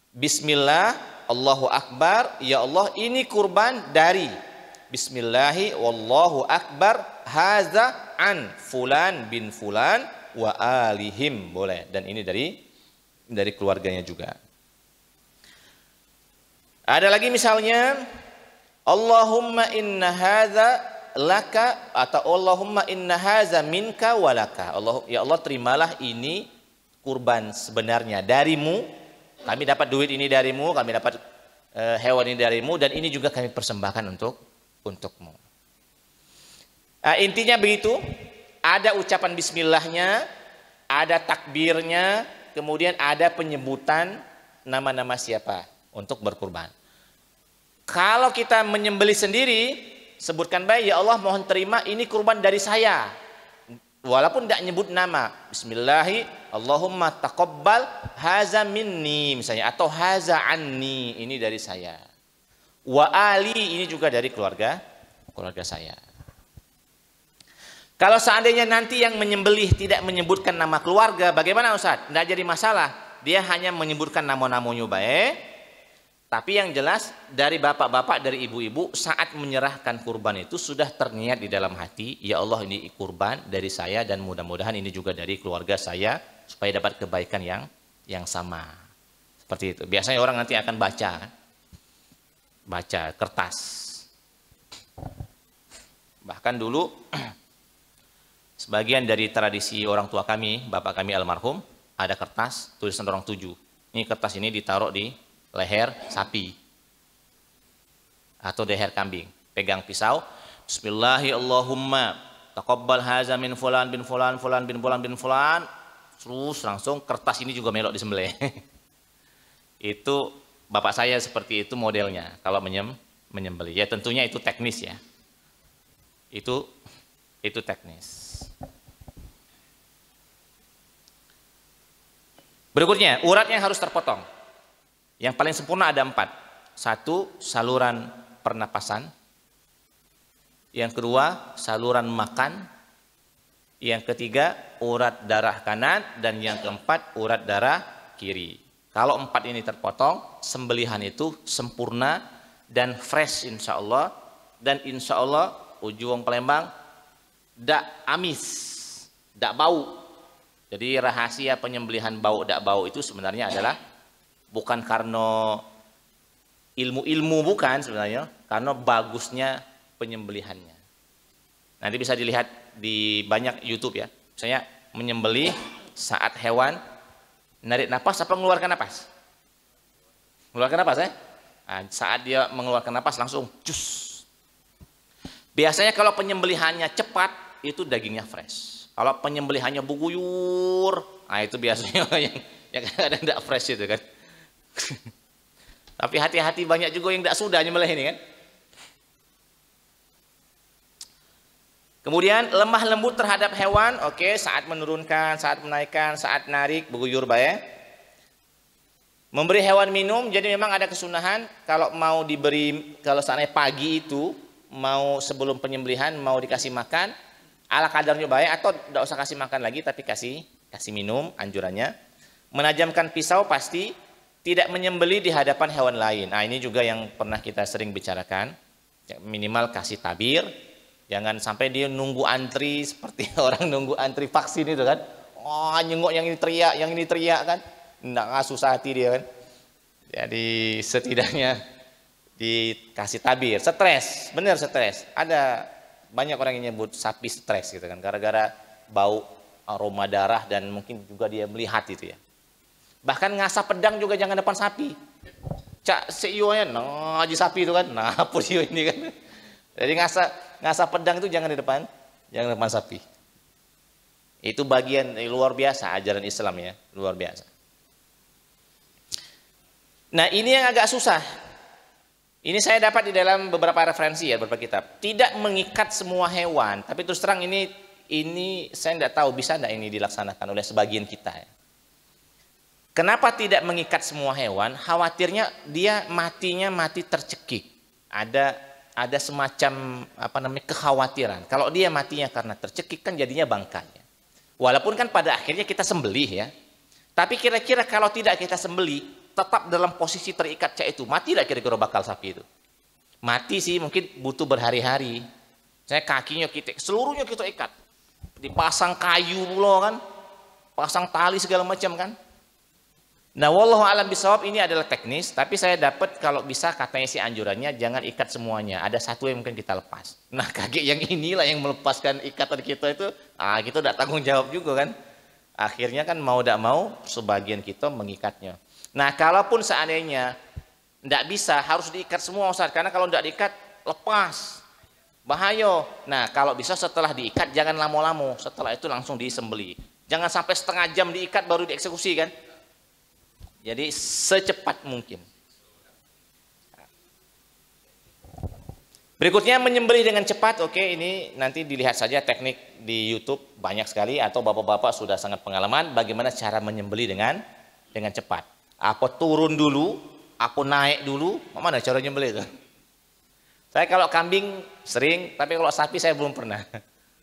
Bismillah, Allahu akbar. Ya Allah, ini kurban dari. Bismillahi wallahu akbar. Haza an. Fulan bin fulan wa alihim. Boleh. Dan ini dari dari keluarganya juga. Ada lagi misalnya Allahumma inna hadza laka atau Allahumma inna hadza minka walaka. Allah ya Allah terimalah ini kurban sebenarnya darimu. Kami dapat duit ini darimu, kami dapat uh, hewan ini darimu dan ini juga kami persembahkan untuk untukmu. Uh, intinya begitu, ada ucapan bismillahnya, ada takbirnya, kemudian ada penyebutan nama-nama siapa untuk berkurban. Kalau kita menyembeli sendiri, sebutkan baik, ya Allah mohon terima ini kurban dari saya. Walaupun tidak nyebut nama. Bismillahi, Allahumma taqabbal haza minni misalnya. Atau haza anni, ini dari saya. Wa ali, ini juga dari keluarga keluarga saya. Kalau seandainya nanti yang menyembelih tidak menyebutkan nama keluarga, bagaimana Ustaz? Tidak jadi masalah. Dia hanya menyebutkan nama-namanya baik, tapi yang jelas dari bapak-bapak, dari ibu-ibu saat menyerahkan kurban itu sudah terniat di dalam hati, ya Allah ini kurban dari saya dan mudah-mudahan ini juga dari keluarga saya supaya dapat kebaikan yang yang sama. Seperti itu. Biasanya orang nanti akan baca Baca kertas. Bahkan dulu sebagian dari tradisi orang tua kami, bapak kami almarhum, ada kertas tulisan orang tujuh. Ini kertas ini ditaruh di leher sapi atau leher kambing. Pegang pisau, Bismillahi Allahumma takobbal haza fulan bin fulan fulan bin fulan bin fulan. Terus langsung kertas ini juga melok disembelih. itu bapak saya seperti itu modelnya kalau menyem menyembeli Ya tentunya itu teknis ya. Itu itu teknis. Berikutnya, urat yang harus terpotong. Yang paling sempurna ada empat. Satu, saluran pernapasan. Yang kedua, saluran makan. Yang ketiga, urat darah kanan. Dan yang keempat, urat darah kiri. Kalau empat ini terpotong, sembelihan itu sempurna dan fresh insya Allah. Dan insya Allah, ujung Palembang, dak amis, dak bau. Jadi rahasia penyembelihan bau dak bau itu sebenarnya adalah bukan karena ilmu-ilmu bukan sebenarnya, karena bagusnya penyembelihannya. Nanti bisa dilihat di banyak YouTube ya. Misalnya menyembelih saat hewan narik napas apa mengeluarkan nafas? Mengeluarkan nafas ya? Eh? Nah, saat dia mengeluarkan nafas langsung cus. Biasanya kalau penyembelihannya cepat itu dagingnya fresh. Kalau penyembelihannya buguyur, nah itu biasanya yang yang ada tidak fresh itu kan. Tapi hati-hati banyak juga yang tidak sudah nyemelih ini kan. Kemudian lemah lembut terhadap hewan, oke, okay, saat menurunkan, saat menaikkan, saat narik, berguyur bae. Ya. Memberi hewan minum, jadi memang ada kesunahan kalau mau diberi kalau seandainya pagi itu mau sebelum penyembelihan mau dikasih makan ala kadarnya baik ya. atau tidak usah kasih makan lagi tapi kasih kasih minum anjurannya menajamkan pisau pasti tidak menyembeli di hadapan hewan lain. Nah, ini juga yang pernah kita sering bicarakan. Ya, minimal kasih tabir, jangan sampai dia nunggu antri seperti orang nunggu antri vaksin itu kan. Oh, nyengok yang ini teriak, yang ini teriak kan. Nggak susah hati dia kan. Jadi setidaknya dikasih tabir. Stres, benar stres. Ada banyak orang yang nyebut sapi stres gitu kan. Gara-gara bau aroma darah dan mungkin juga dia melihat itu ya. Bahkan ngasah pedang juga jangan depan sapi. Cak CEO-nya, nah haji sapi itu kan, nah CEO ini kan. Jadi ngasah ngasah pedang itu jangan di depan, jangan depan sapi. Itu bagian eh, luar biasa ajaran Islam ya, luar biasa. Nah ini yang agak susah. Ini saya dapat di dalam beberapa referensi ya, beberapa kitab. Tidak mengikat semua hewan, tapi terus terang ini ini saya tidak tahu bisa tidak ini dilaksanakan oleh sebagian kita ya. Kenapa tidak mengikat semua hewan? Khawatirnya dia matinya mati tercekik. Ada ada semacam apa namanya kekhawatiran. Kalau dia matinya karena tercekik kan jadinya bangkanya. Walaupun kan pada akhirnya kita sembelih ya. Tapi kira-kira kalau tidak kita sembelih, tetap dalam posisi terikat cak itu, mati lah kira-kira bakal sapi itu? Mati sih mungkin butuh berhari-hari. Saya kakinya kita, seluruhnya kita ikat. Dipasang kayu loh kan, pasang tali segala macam kan. Nah, wallahu alam bisawab ini adalah teknis, tapi saya dapat kalau bisa katanya sih anjurannya jangan ikat semuanya. Ada satu yang mungkin kita lepas. Nah, kaki yang inilah yang melepaskan ikatan kita itu, ah kita udah tanggung jawab juga kan. Akhirnya kan mau tidak mau sebagian kita mengikatnya. Nah, kalaupun seandainya tidak bisa harus diikat semua Ustaz, karena kalau tidak diikat lepas. Bahaya. Nah, kalau bisa setelah diikat jangan lamo-lamo, setelah itu langsung disembeli. Jangan sampai setengah jam diikat baru dieksekusi kan jadi secepat mungkin. Berikutnya menyembelih dengan cepat, oke ini nanti dilihat saja teknik di YouTube banyak sekali atau bapak-bapak sudah sangat pengalaman bagaimana cara menyembelih dengan dengan cepat. Aku turun dulu, aku naik dulu, mana cara nyembelih itu? Saya kalau kambing sering, tapi kalau sapi saya belum pernah.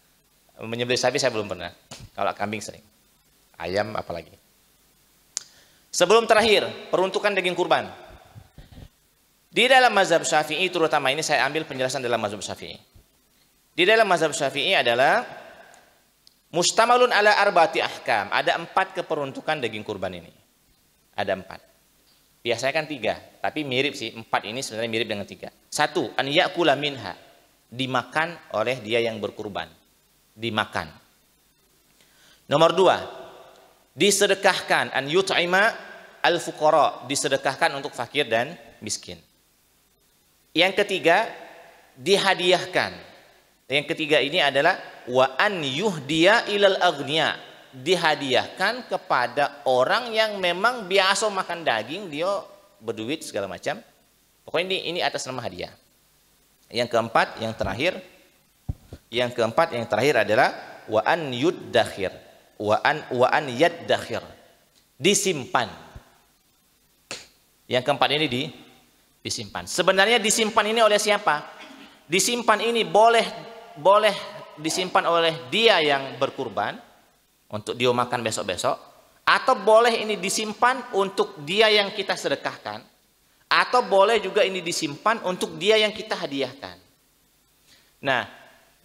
Menyembelih sapi saya belum pernah. Kalau kambing sering. Ayam apalagi. Sebelum terakhir, peruntukan daging kurban. Di dalam mazhab syafi'i terutama ini saya ambil penjelasan dalam mazhab syafi'i. Di dalam mazhab syafi'i adalah mustamalun ala arbati ahkam. Ada empat keperuntukan daging kurban ini. Ada empat. Biasanya kan tiga, tapi mirip sih. Empat ini sebenarnya mirip dengan tiga. Satu, an yakula minha. Dimakan oleh dia yang berkurban. Dimakan. Nomor dua, disedekahkan an yut'ima al fuqara disedekahkan untuk fakir dan miskin. Yang ketiga dihadiahkan. Yang ketiga ini adalah wa an yuhdiya ilal aghnia dihadiahkan kepada orang yang memang biasa makan daging dia berduit segala macam. Pokoknya ini ini atas nama hadiah. Yang keempat, yang terakhir, yang keempat, yang terakhir adalah wa an yuddakhir wa an wa an yaddakhir disimpan yang keempat ini di disimpan sebenarnya disimpan ini oleh siapa disimpan ini boleh boleh disimpan oleh dia yang berkurban untuk dia makan besok-besok atau boleh ini disimpan untuk dia yang kita sedekahkan atau boleh juga ini disimpan untuk dia yang kita hadiahkan nah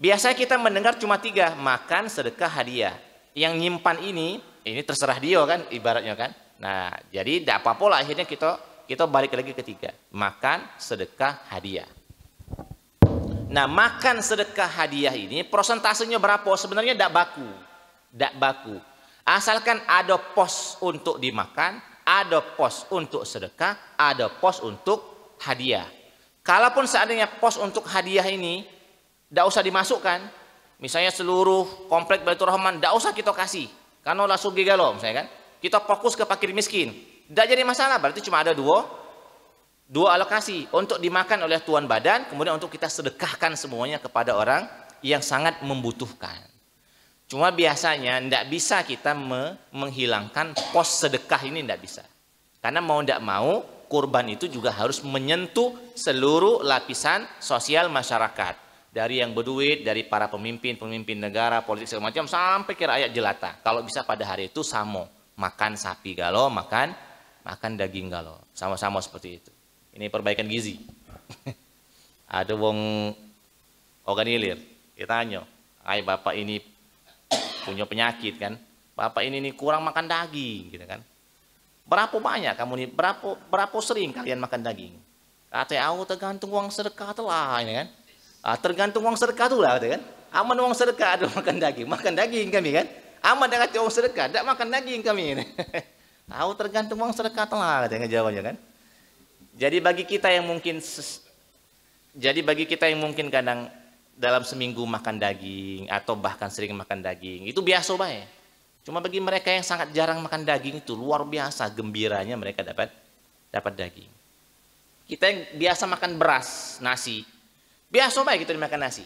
biasanya kita mendengar cuma tiga makan sedekah hadiah yang nyimpan ini, ini terserah dia kan ibaratnya kan. Nah, jadi tidak apa-apa lah akhirnya kita kita balik lagi ketiga Makan, sedekah, hadiah. Nah, makan sedekah hadiah ini persentasenya berapa? Sebenarnya tidak baku. Tidak baku. Asalkan ada pos untuk dimakan, ada pos untuk sedekah, ada pos untuk hadiah. Kalaupun seandainya pos untuk hadiah ini tidak usah dimasukkan, misalnya seluruh komplek Baitur Rahman, tidak usah kita kasih. Karena langsung gigalo, misalnya kan. Kita fokus ke fakir miskin. Tidak jadi masalah, berarti cuma ada dua dua alokasi untuk dimakan oleh tuan badan, kemudian untuk kita sedekahkan semuanya kepada orang yang sangat membutuhkan. Cuma biasanya tidak bisa kita me menghilangkan pos sedekah ini tidak bisa. Karena mau tidak mau, kurban itu juga harus menyentuh seluruh lapisan sosial masyarakat dari yang berduit, dari para pemimpin-pemimpin negara, politik segala macam sampai ke rakyat jelata. Kalau bisa pada hari itu sama, makan sapi galau, makan makan daging galau. Sama-sama seperti itu. Ini perbaikan gizi. Ada wong organilir, kita ditanya, ay Bapak ini punya penyakit kan? Bapak ini nih kurang makan daging gitu kan. Berapa banyak kamu ini? Berapa berapa sering kalian makan daging? Kata aku tergantung uang sedekah telah ini kan. Ah, tergantung uang sedekah tu lah kata kan. Aman uang sedekah ada makan daging, makan daging kami kan. Aman dah kata uang sedekah, tak makan daging kami. Tahu tergantung uang sedekah tu lah kata kan jawabannya kan. Jadi bagi kita yang mungkin jadi bagi kita yang mungkin kadang dalam seminggu makan daging atau bahkan sering makan daging itu biasa baik. Cuma bagi mereka yang sangat jarang makan daging itu luar biasa gembiranya mereka dapat dapat daging. Kita yang biasa makan beras, nasi, Biasa baik ya kita dimakan nasi.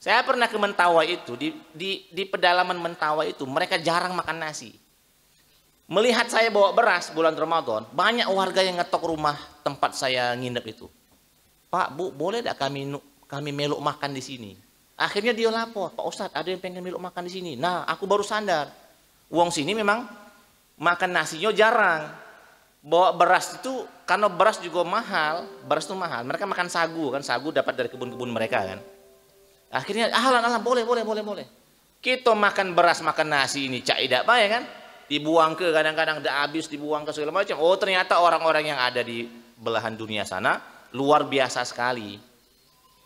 Saya pernah ke Mentawai itu, di, di, di pedalaman Mentawai itu, mereka jarang makan nasi. Melihat saya bawa beras bulan Ramadan, banyak warga yang ngetok rumah tempat saya nginep itu. Pak, Bu, boleh tidak kami kami meluk makan di sini? Akhirnya dia lapor, Pak Ustadz ada yang pengen meluk makan di sini. Nah, aku baru sadar, uang sini memang makan nasinya jarang bawa beras itu karena beras juga mahal, beras itu mahal. Mereka makan sagu kan, sagu dapat dari kebun-kebun mereka kan. Akhirnya ahalan ahalan boleh boleh boleh boleh. Kita makan beras makan nasi ini cak tidak apa ya kan? Dibuang ke kadang-kadang udah habis dibuang ke segala macam. Oh ternyata orang-orang yang ada di belahan dunia sana luar biasa sekali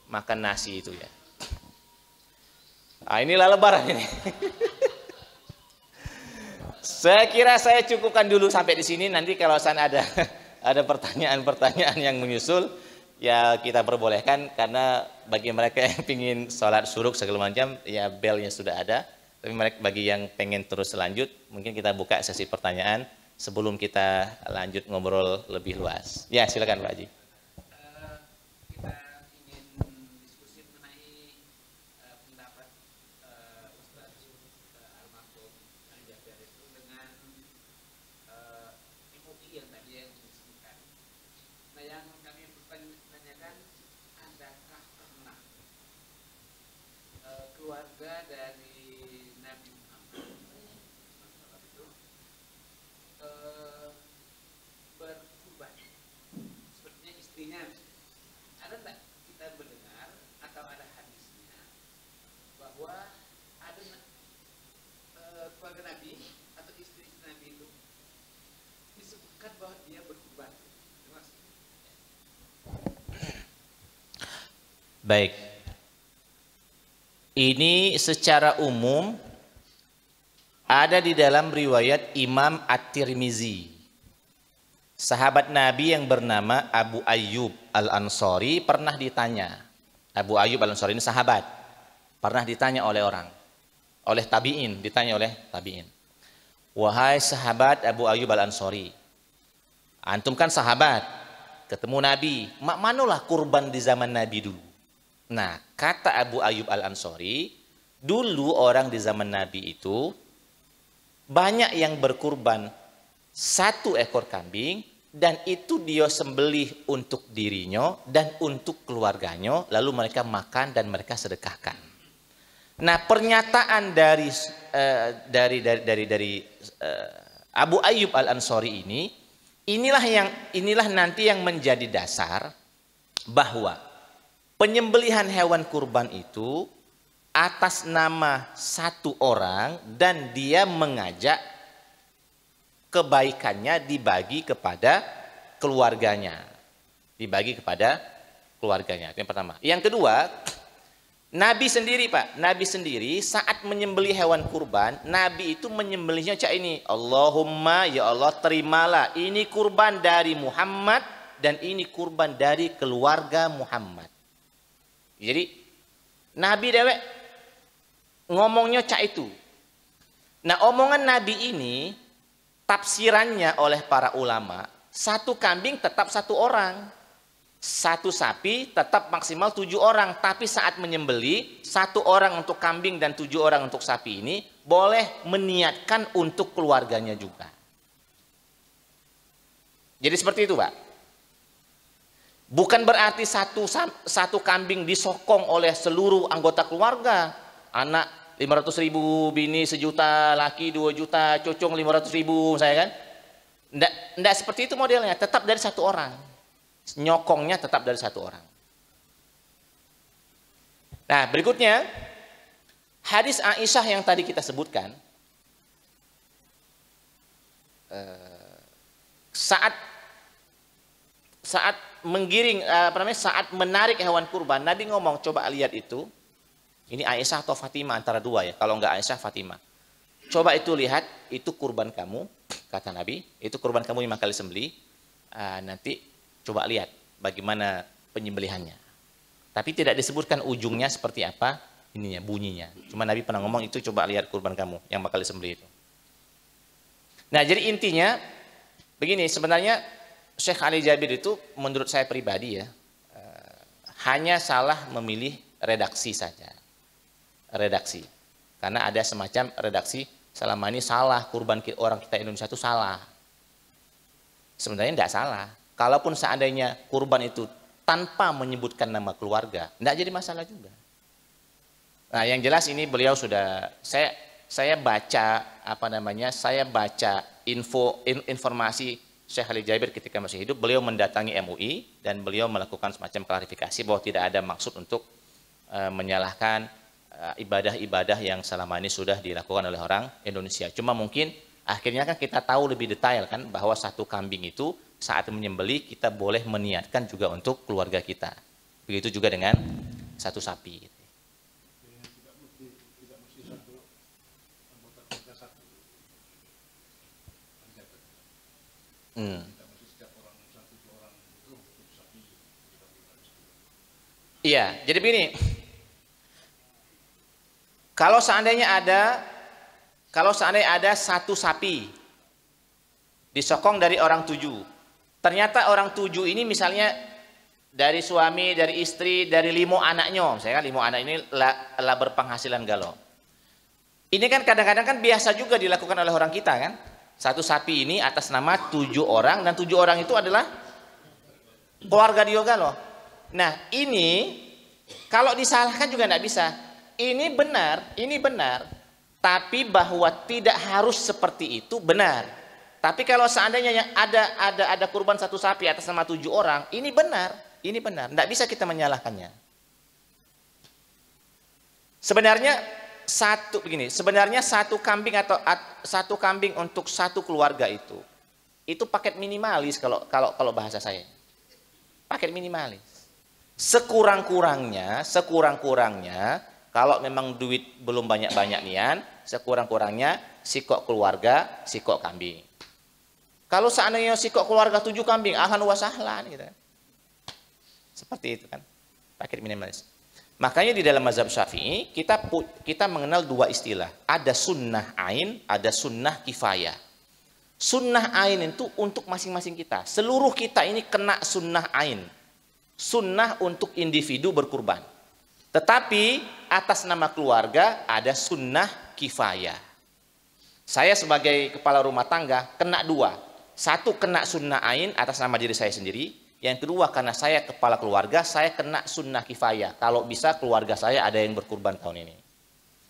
makan nasi itu ya. Ah inilah lebaran ini. Saya kira saya cukupkan dulu sampai di sini. Nanti kalau sana ada ada pertanyaan-pertanyaan yang menyusul, ya kita perbolehkan karena bagi mereka yang ingin sholat suruk segala macam, ya belnya sudah ada. Tapi mereka bagi yang pengen terus lanjut, mungkin kita buka sesi pertanyaan sebelum kita lanjut ngobrol lebih luas. Ya silakan Pak Haji. Baik. Ini secara umum ada di dalam riwayat Imam At-Tirmizi. Sahabat Nabi yang bernama Abu Ayyub Al-Ansari pernah ditanya. Abu Ayyub Al-Ansari ini sahabat. Pernah ditanya oleh orang. Oleh tabi'in, ditanya oleh tabi'in. Wahai sahabat Abu Ayyub Al-Ansari. Antum kan sahabat. Ketemu Nabi. Mak manulah kurban di zaman Nabi dulu. Nah, kata Abu Ayub Al-Ansori, dulu orang di zaman Nabi itu banyak yang berkurban satu ekor kambing dan itu dia sembelih untuk dirinya dan untuk keluarganya lalu mereka makan dan mereka sedekahkan. Nah, pernyataan dari eh, dari dari dari dari eh, Abu Ayub Al-Ansori ini inilah yang inilah nanti yang menjadi dasar bahwa Penyembelihan hewan kurban itu atas nama satu orang dan dia mengajak kebaikannya dibagi kepada keluarganya. Dibagi kepada keluarganya. Itu yang pertama. Yang kedua, Nabi sendiri Pak, Nabi sendiri saat menyembeli hewan kurban, Nabi itu menyembelihnya cak ini. Allahumma ya Allah terimalah ini kurban dari Muhammad dan ini kurban dari keluarga Muhammad. Jadi Nabi dewek ngomongnya cak itu. Nah omongan Nabi ini tafsirannya oleh para ulama satu kambing tetap satu orang. Satu sapi tetap maksimal tujuh orang. Tapi saat menyembeli, satu orang untuk kambing dan tujuh orang untuk sapi ini boleh meniatkan untuk keluarganya juga. Jadi seperti itu Pak. Bukan berarti satu satu kambing disokong oleh seluruh anggota keluarga. Anak 500 ribu, bini sejuta, laki 2 juta, cocong 500 ribu, saya kan. Nggak, nggak seperti itu modelnya, tetap dari satu orang. Nyokongnya tetap dari satu orang. Nah berikutnya, hadis Aisyah yang tadi kita sebutkan, eh, saat saat menggiring eh, apa namanya saat menarik hewan kurban Nabi ngomong coba lihat itu ini Aisyah atau Fatimah antara dua ya kalau nggak Aisyah Fatimah coba itu lihat itu kurban kamu kata Nabi itu kurban kamu lima kali sembeli eh, nanti coba lihat bagaimana penyembelihannya tapi tidak disebutkan ujungnya seperti apa ininya bunyinya cuma Nabi pernah ngomong itu coba lihat kurban kamu yang bakal disembelih itu nah jadi intinya begini sebenarnya Syekh Ali Jabir itu menurut saya pribadi ya eh, hanya salah memilih redaksi saja. Redaksi. Karena ada semacam redaksi selama ini salah kurban orang kita Indonesia itu salah. Sebenarnya tidak salah. Kalaupun seandainya kurban itu tanpa menyebutkan nama keluarga, tidak jadi masalah juga. Nah, yang jelas ini beliau sudah saya saya baca apa namanya? Saya baca info informasi Syekh Ali Jabir ketika masih hidup, beliau mendatangi MUI dan beliau melakukan semacam klarifikasi bahwa tidak ada maksud untuk e, menyalahkan eh, ibadah-ibadah e, yang selama ini sudah dilakukan oleh orang Indonesia. Cuma mungkin akhirnya kan kita tahu lebih detail kan bahwa satu kambing itu saat menyembelih kita boleh meniatkan juga untuk keluarga kita. Begitu juga dengan satu sapi. Hmm. Iya, jadi begini. Kalau seandainya ada kalau seandainya ada satu sapi disokong dari orang tujuh. Ternyata orang tujuh ini misalnya dari suami, dari istri, dari limo anaknya. saya kan limo anak ini lah la berpenghasilan galau. Ini kan kadang-kadang kan biasa juga dilakukan oleh orang kita kan. Satu sapi ini atas nama tujuh orang dan tujuh orang itu adalah keluarga Diogalo. Nah ini kalau disalahkan juga tidak bisa. Ini benar, ini benar. Tapi bahwa tidak harus seperti itu benar. Tapi kalau seandainya yang ada ada ada kurban satu sapi atas nama tujuh orang, ini benar, ini benar. Tidak bisa kita menyalahkannya. Sebenarnya satu begini, sebenarnya satu kambing atau at, satu kambing untuk satu keluarga itu itu paket minimalis kalau kalau kalau bahasa saya. Paket minimalis. Sekurang-kurangnya, sekurang-kurangnya kalau memang duit belum banyak-banyak nian, sekurang-kurangnya sikok keluarga, sikok kambing. Kalau seandainya sikok keluarga tujuh kambing, akan wasahlan gitu. Kan. Seperti itu kan. Paket minimalis. Makanya di dalam mazhab Syafi'i kita kita mengenal dua istilah. Ada sunnah ain, ada sunnah kifayah. Sunnah ain itu untuk masing-masing kita. Seluruh kita ini kena sunnah ain. Sunnah untuk individu berkurban. Tetapi atas nama keluarga ada sunnah kifayah. Saya sebagai kepala rumah tangga kena dua. Satu kena sunnah ain atas nama diri saya sendiri. Yang kedua, karena saya kepala keluarga, saya kena sunnah kifayah. Kalau bisa keluarga saya ada yang berkurban tahun ini.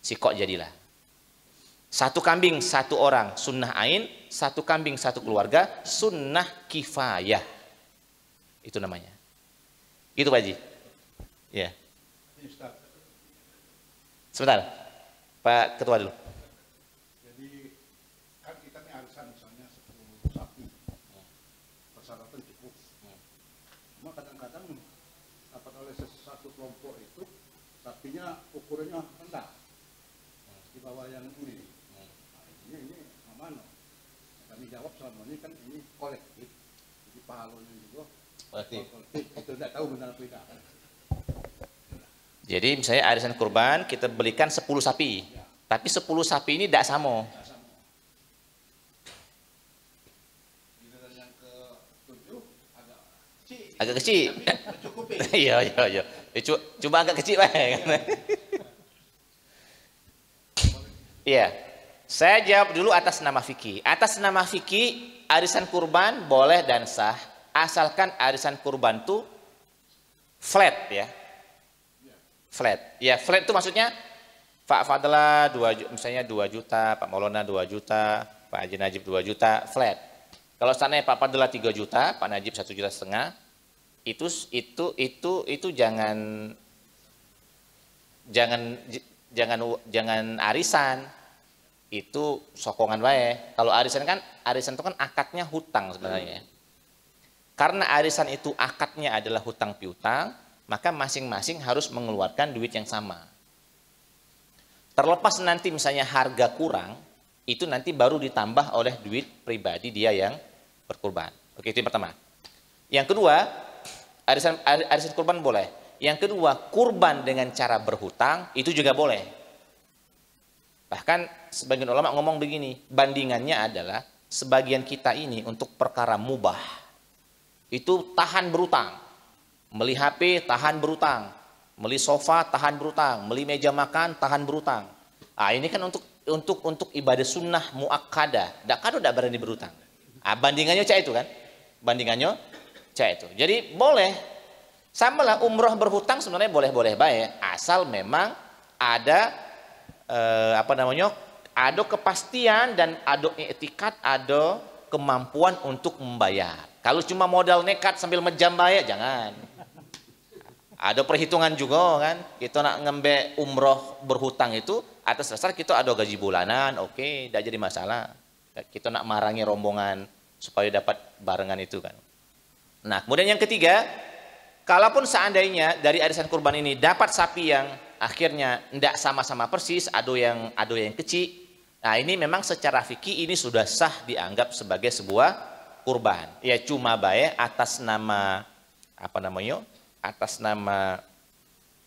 Sikok jadilah. Satu kambing, satu orang, sunnah ain. Satu kambing, satu keluarga, sunnah kifayah. Itu namanya. Gitu Pak Haji. Ya. Sebentar. Pak Ketua dulu. kakinya ukurannya rendah di bawah yang ini nah, ini ini aman nah, kami jawab selama ini kan ini kolektif jadi pahalonya juga kolektif, kolektif. itu tidak tahu benar atau tidak jadi misalnya arisan kurban kita belikan 10 sapi ya. tapi 10 sapi ini tidak sama agak kecil. Ya. Iya, iya, iya. Eh, agak kecil lah. Eh. Iya. Saya jawab dulu atas nama Vicky. Atas nama Vicky, arisan kurban boleh dan sah asalkan arisan kurban tuh flat ya. Flat. Ya, flat itu maksudnya Pak Fadla 2 misalnya dua juta, Pak Maulana dua juta, Pak Haji Najib dua juta, flat. Kalau sana Pak Fadla tiga juta, Pak Najib satu juta setengah, itu itu itu itu jangan jangan jangan jangan arisan itu sokongan baik. Kalau arisan kan arisan itu kan akadnya hutang sebenarnya. Karena arisan itu akadnya adalah hutang piutang, maka masing-masing harus mengeluarkan duit yang sama. Terlepas nanti misalnya harga kurang, itu nanti baru ditambah oleh duit pribadi dia yang berkurban. Oke, itu yang pertama. Yang kedua, Arisan, arisan kurban boleh. Yang kedua, kurban dengan cara berhutang itu juga boleh. Bahkan sebagian ulama ngomong begini, bandingannya adalah sebagian kita ini untuk perkara mubah. Itu tahan berutang. Beli HP, tahan berutang. Beli sofa, tahan berutang. Beli meja makan, tahan berutang. Ah ini kan untuk untuk untuk ibadah sunnah muakkada. Dak kado dak berani berutang. Ah, bandingannya cah itu kan? Bandingannya cah itu. Jadi boleh sama lah umroh berhutang sebenarnya boleh-boleh baik asal memang ada eh, apa namanya ada kepastian dan ada etikat ada kemampuan untuk membayar. Kalau cuma modal nekat sambil mejam bayar jangan. Ada perhitungan juga kan. Kita nak ngembe umroh berhutang itu atas dasar kita ada gaji bulanan, oke, okay, tidak jadi masalah. Kita nak marangi rombongan supaya dapat barengan itu kan. Nah, kemudian yang ketiga, kalaupun seandainya dari arisan kurban ini dapat sapi yang akhirnya tidak sama-sama persis, ada yang ada yang kecil. Nah, ini memang secara fikih ini sudah sah dianggap sebagai sebuah kurban. Ya cuma baik atas nama apa namanya? Atas nama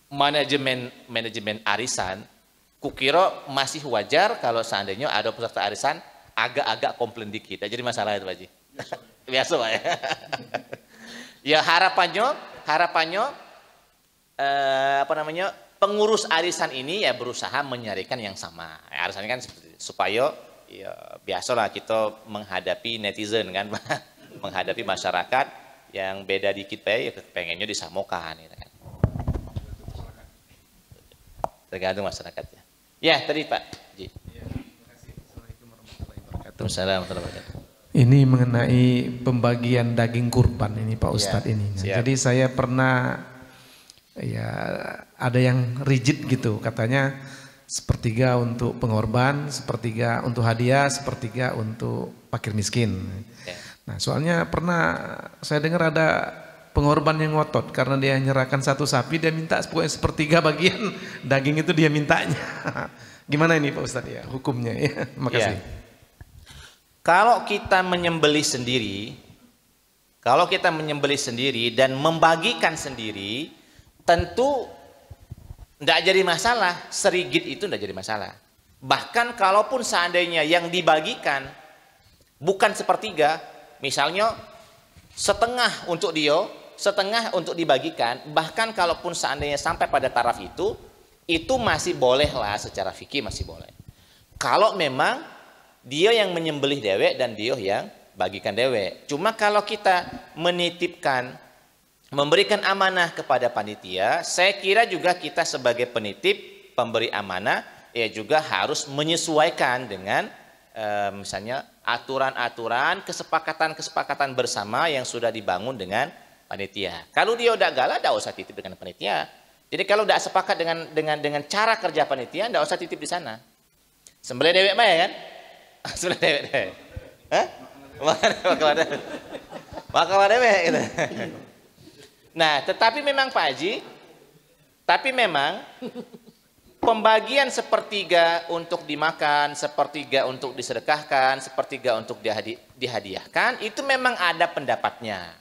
manajemen manajemen arisan, Kukira masih wajar kalau seandainya ada peserta arisan agak-agak komplain dikit. Jadi masalah itu, Pak Ji. Biasa, Pak ya. Ya harapannya, harapannya eh, apa namanya pengurus arisan ini ya berusaha menyarikan yang sama. Ya, arisan kan seperti, supaya ya biasalah kita menghadapi netizen kan, menghadapi masyarakat yang beda dikit ya pengennya disamakan. Gitu ya kan. Tergantung masyarakatnya. Ya tadi Pak. Ji. Ya, terima kasih. Assalamualaikum warahmatullahi wabarakatuh. Assalamualaikum warahmatullahi wabarakatuh. Ini mengenai pembagian daging kurban ini Pak iya, Ustadz yeah. ini. Nah, jadi saya pernah ya ada yang rigid gitu katanya sepertiga untuk pengorban, sepertiga untuk hadiah, sepertiga untuk pakir miskin. Yeah. Nah soalnya pernah saya dengar ada pengorban yang ngotot karena dia nyerahkan satu sapi dia minta sepertiga bagian daging itu dia mintanya. Gimana ini Pak Ustadz ya hukumnya ya? Makasih. Iya. Yeah. Kalau kita menyembelih sendiri, kalau kita menyembelih sendiri dan membagikan sendiri, tentu tidak jadi masalah. Serigit itu tidak jadi masalah. Bahkan kalaupun seandainya yang dibagikan bukan sepertiga, misalnya setengah untuk dia, setengah untuk dibagikan, bahkan kalaupun seandainya sampai pada taraf itu, itu masih bolehlah secara fikih masih boleh. Kalau memang dia yang menyembelih dewek dan dia yang bagikan dewek. Cuma kalau kita menitipkan, memberikan amanah kepada panitia, saya kira juga kita sebagai penitip, pemberi amanah, ya juga harus menyesuaikan dengan e, misalnya aturan-aturan, kesepakatan-kesepakatan bersama yang sudah dibangun dengan panitia. Kalau dia udah galak, tidak usah titip dengan panitia. Jadi kalau tidak sepakat dengan dengan dengan cara kerja panitia, tidak usah titip di sana. Sembelih dewek mah ya kan? Sudah dewek deh. Hah? Bakal ada. ada dewek gitu. Nah, tetapi memang Pak Haji, tapi memang pembagian sepertiga untuk dimakan, sepertiga untuk disedekahkan, sepertiga untuk dihadi dihadiahkan, itu memang ada pendapatnya.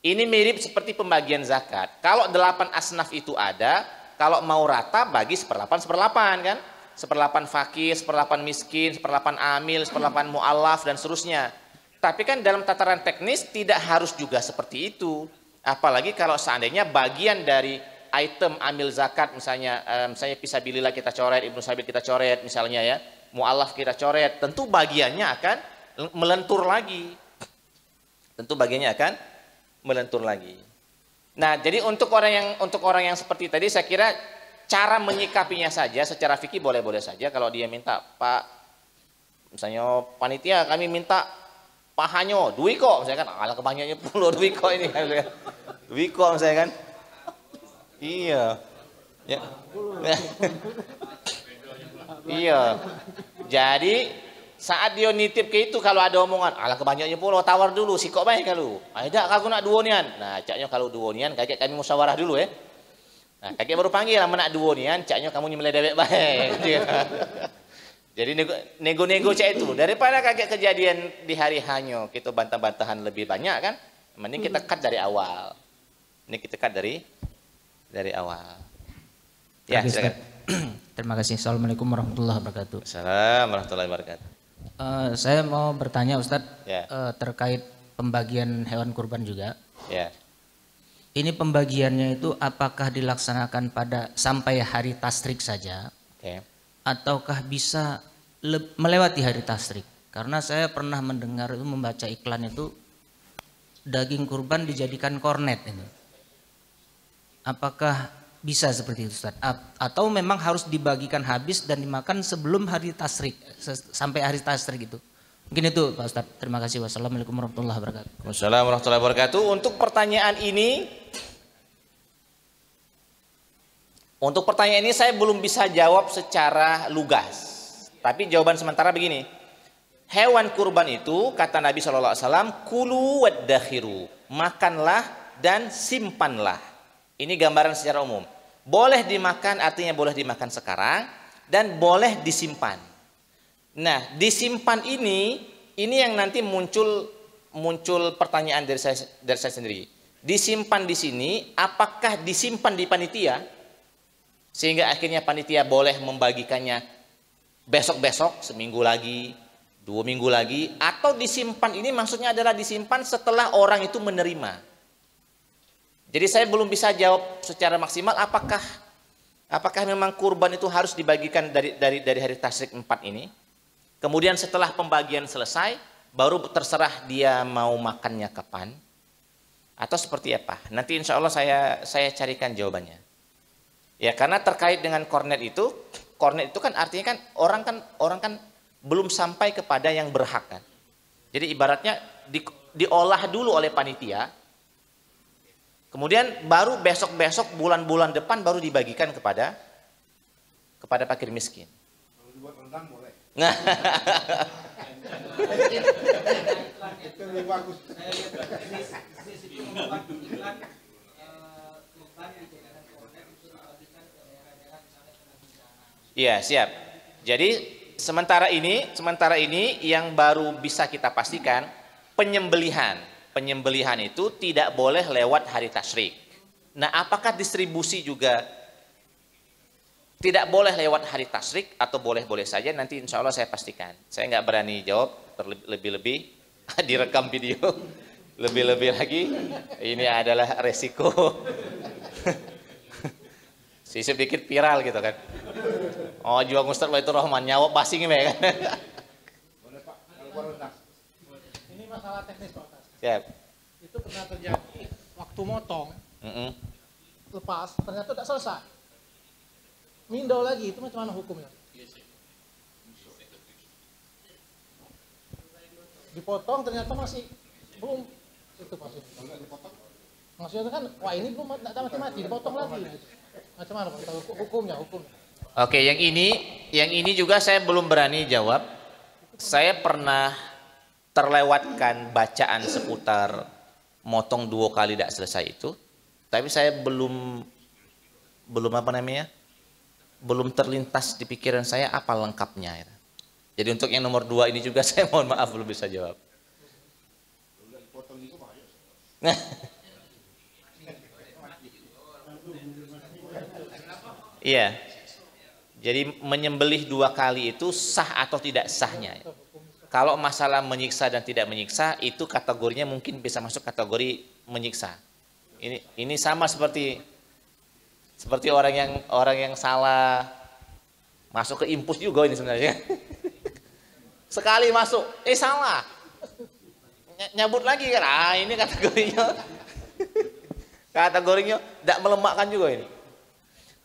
Ini mirip seperti pembagian zakat. Kalau delapan asnaf itu ada, kalau mau rata bagi seperdelapan seperdelapan kan? seperlapan fakir, seperlapan miskin, seperlapan amil, seperlapan mu'alaf, dan seterusnya. Tapi kan dalam tataran teknis tidak harus juga seperti itu. Apalagi kalau seandainya bagian dari item amil zakat misalnya, eh, misalnya pisabilillah kita coret, ibnu sabit kita coret misalnya ya, mu'alaf kita coret, tentu bagiannya akan melentur lagi. Tentu bagiannya akan melentur lagi. Nah, jadi untuk orang yang untuk orang yang seperti tadi saya kira cara menyikapinya saja secara fikih boleh-boleh saja kalau dia minta Pak misalnya panitia kami minta pahanyo duit kok misalnya kan ala kebanyakannya pulau duit kok ini kan duit kok misalnya kan iya ya. iya jadi saat dia nitip ke itu kalau ada omongan ala kebanyakannya pulau tawar dulu sih kok baik kalau ada kalau nak duonian nah caknya kalau duonian kakek kami musyawarah dulu ya Nah, kakek baru panggil mana dua duo kan, caknya kamu nyemelai dewek baik. Jadi nego-nego cak itu. Daripada kakek kejadian di hari hanyo, kita bantah-bantahan lebih banyak kan, mending kita cut dari awal. Ini kita cut dari dari awal. Ya, silakan. Terima kasih. Assalamualaikum warahmatullahi wabarakatuh. Assalamualaikum warahmatullahi wabarakatuh. Uh, saya mau bertanya Ustadz yeah. Ya. uh, terkait pembagian hewan kurban juga. Yeah ini pembagiannya itu apakah dilaksanakan pada sampai hari tasrik saja okay. ataukah bisa melewati hari tasrik karena saya pernah mendengar itu membaca iklan itu daging kurban dijadikan kornet ini apakah bisa seperti itu Ustaz atau memang harus dibagikan habis dan dimakan sebelum hari tasrik sampai hari tasrik itu Mungkin itu Pak Ustaz. Terima kasih. Wassalamualaikum warahmatullahi wabarakatuh. Wassalamualaikum warahmatullahi wabarakatuh. Untuk pertanyaan ini, untuk pertanyaan ini saya belum bisa jawab secara lugas. Tapi jawaban sementara begini. Hewan kurban itu kata Nabi Shallallahu Alaihi Wasallam kulu makanlah dan simpanlah. Ini gambaran secara umum. Boleh dimakan artinya boleh dimakan sekarang dan boleh disimpan. Nah, disimpan ini ini yang nanti muncul muncul pertanyaan dari saya dari saya sendiri. Disimpan di sini apakah disimpan di panitia sehingga akhirnya panitia boleh membagikannya besok-besok, seminggu lagi, dua minggu lagi atau disimpan ini maksudnya adalah disimpan setelah orang itu menerima. Jadi saya belum bisa jawab secara maksimal apakah apakah memang kurban itu harus dibagikan dari dari dari hari tasrik 4 ini Kemudian setelah pembagian selesai, baru terserah dia mau makannya kapan atau seperti apa. Nanti insya Allah saya saya carikan jawabannya. Ya karena terkait dengan kornet itu, kornet itu kan artinya kan orang kan orang kan belum sampai kepada yang berhak kan. Jadi ibaratnya di, diolah dulu oleh panitia, kemudian baru besok-besok bulan-bulan depan baru dibagikan kepada kepada pakir miskin. Kalau dibuat rendang boleh. Nah. Iya, siap. Jadi sementara ini, sementara ini yang baru bisa kita pastikan penyembelihan. Penyembelihan itu tidak boleh lewat hari tasrik Nah, apakah distribusi juga tidak boleh lewat hari tasrik atau boleh-boleh saja nanti insya Allah saya pastikan. Saya nggak berani jawab lebih-lebih direkam video. Lebih-lebih lagi ini adalah resiko. Sisip dikit viral gitu kan. Oh juga Ustaz itu Rohman nyawa basing ini kan. Ini masalah teknis Pak Siap. Itu pernah terjadi waktu motong. Lepas ternyata tidak selesai Mindo lagi, itu macam mana hukumnya? Dipotong ternyata masih belum itu maksudnya. Maksudnya kan, wah ini belum tidak mati-mati, dipotong lagi. Macam mana Pak? Hukumnya, Hukum. Oke, yang ini, yang ini juga saya belum berani jawab. Saya pernah terlewatkan bacaan seputar motong dua kali tidak selesai itu. Tapi saya belum belum apa namanya? belum terlintas di pikiran saya apa lengkapnya. Ya. Jadi untuk yang nomor dua ini juga saya mohon maaf belum bisa jawab. Iya. Jadi menyembelih dua kali itu sah atau tidak sahnya. Kalau masalah menyiksa dan tidak menyiksa itu kategorinya mungkin bisa masuk kategori menyiksa. Ini ini sama seperti seperti orang yang orang yang salah masuk ke impus juga ini sebenarnya. Sekali masuk, eh salah. Nyabut lagi kan, ah ini kategorinya. kategorinya tidak melemakkan juga ini.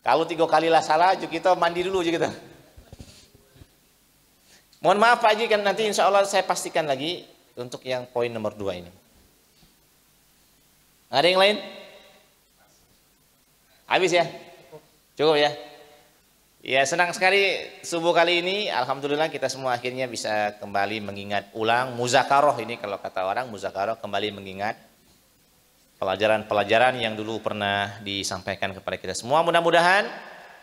Kalau tiga kali lah salah, kita mandi dulu aja kita. Mohon maaf Pak Haji, kan nanti insya Allah saya pastikan lagi untuk yang poin nomor dua ini. Ada yang lain? Habis ya? Cukup ya? Ya senang sekali subuh kali ini Alhamdulillah kita semua akhirnya bisa kembali mengingat ulang Muzakaroh ini kalau kata orang Muzakaroh kembali mengingat Pelajaran-pelajaran yang dulu pernah disampaikan kepada kita semua Mudah-mudahan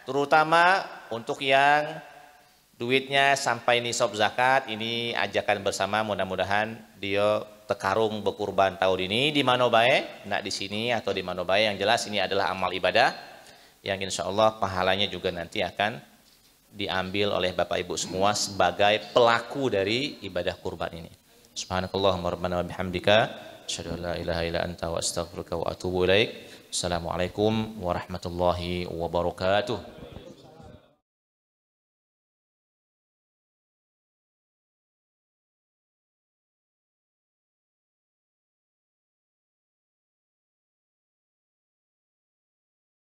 terutama untuk yang Duitnya sampai nisab zakat ini ajakan bersama mudah-mudahan dia tekarung berkurban tahun ini di mana baik, nak di sini atau di mana baik yang jelas ini adalah amal ibadah yang insya Allah pahalanya juga nanti akan diambil oleh Bapak Ibu semua sebagai pelaku dari ibadah kurban ini. Subhanakallahumma rabbana wa bihamdika asyhadu an ilaha illa anta wa astaghfiruka wa atubu ilaik. Assalamualaikum warahmatullahi wabarakatuh.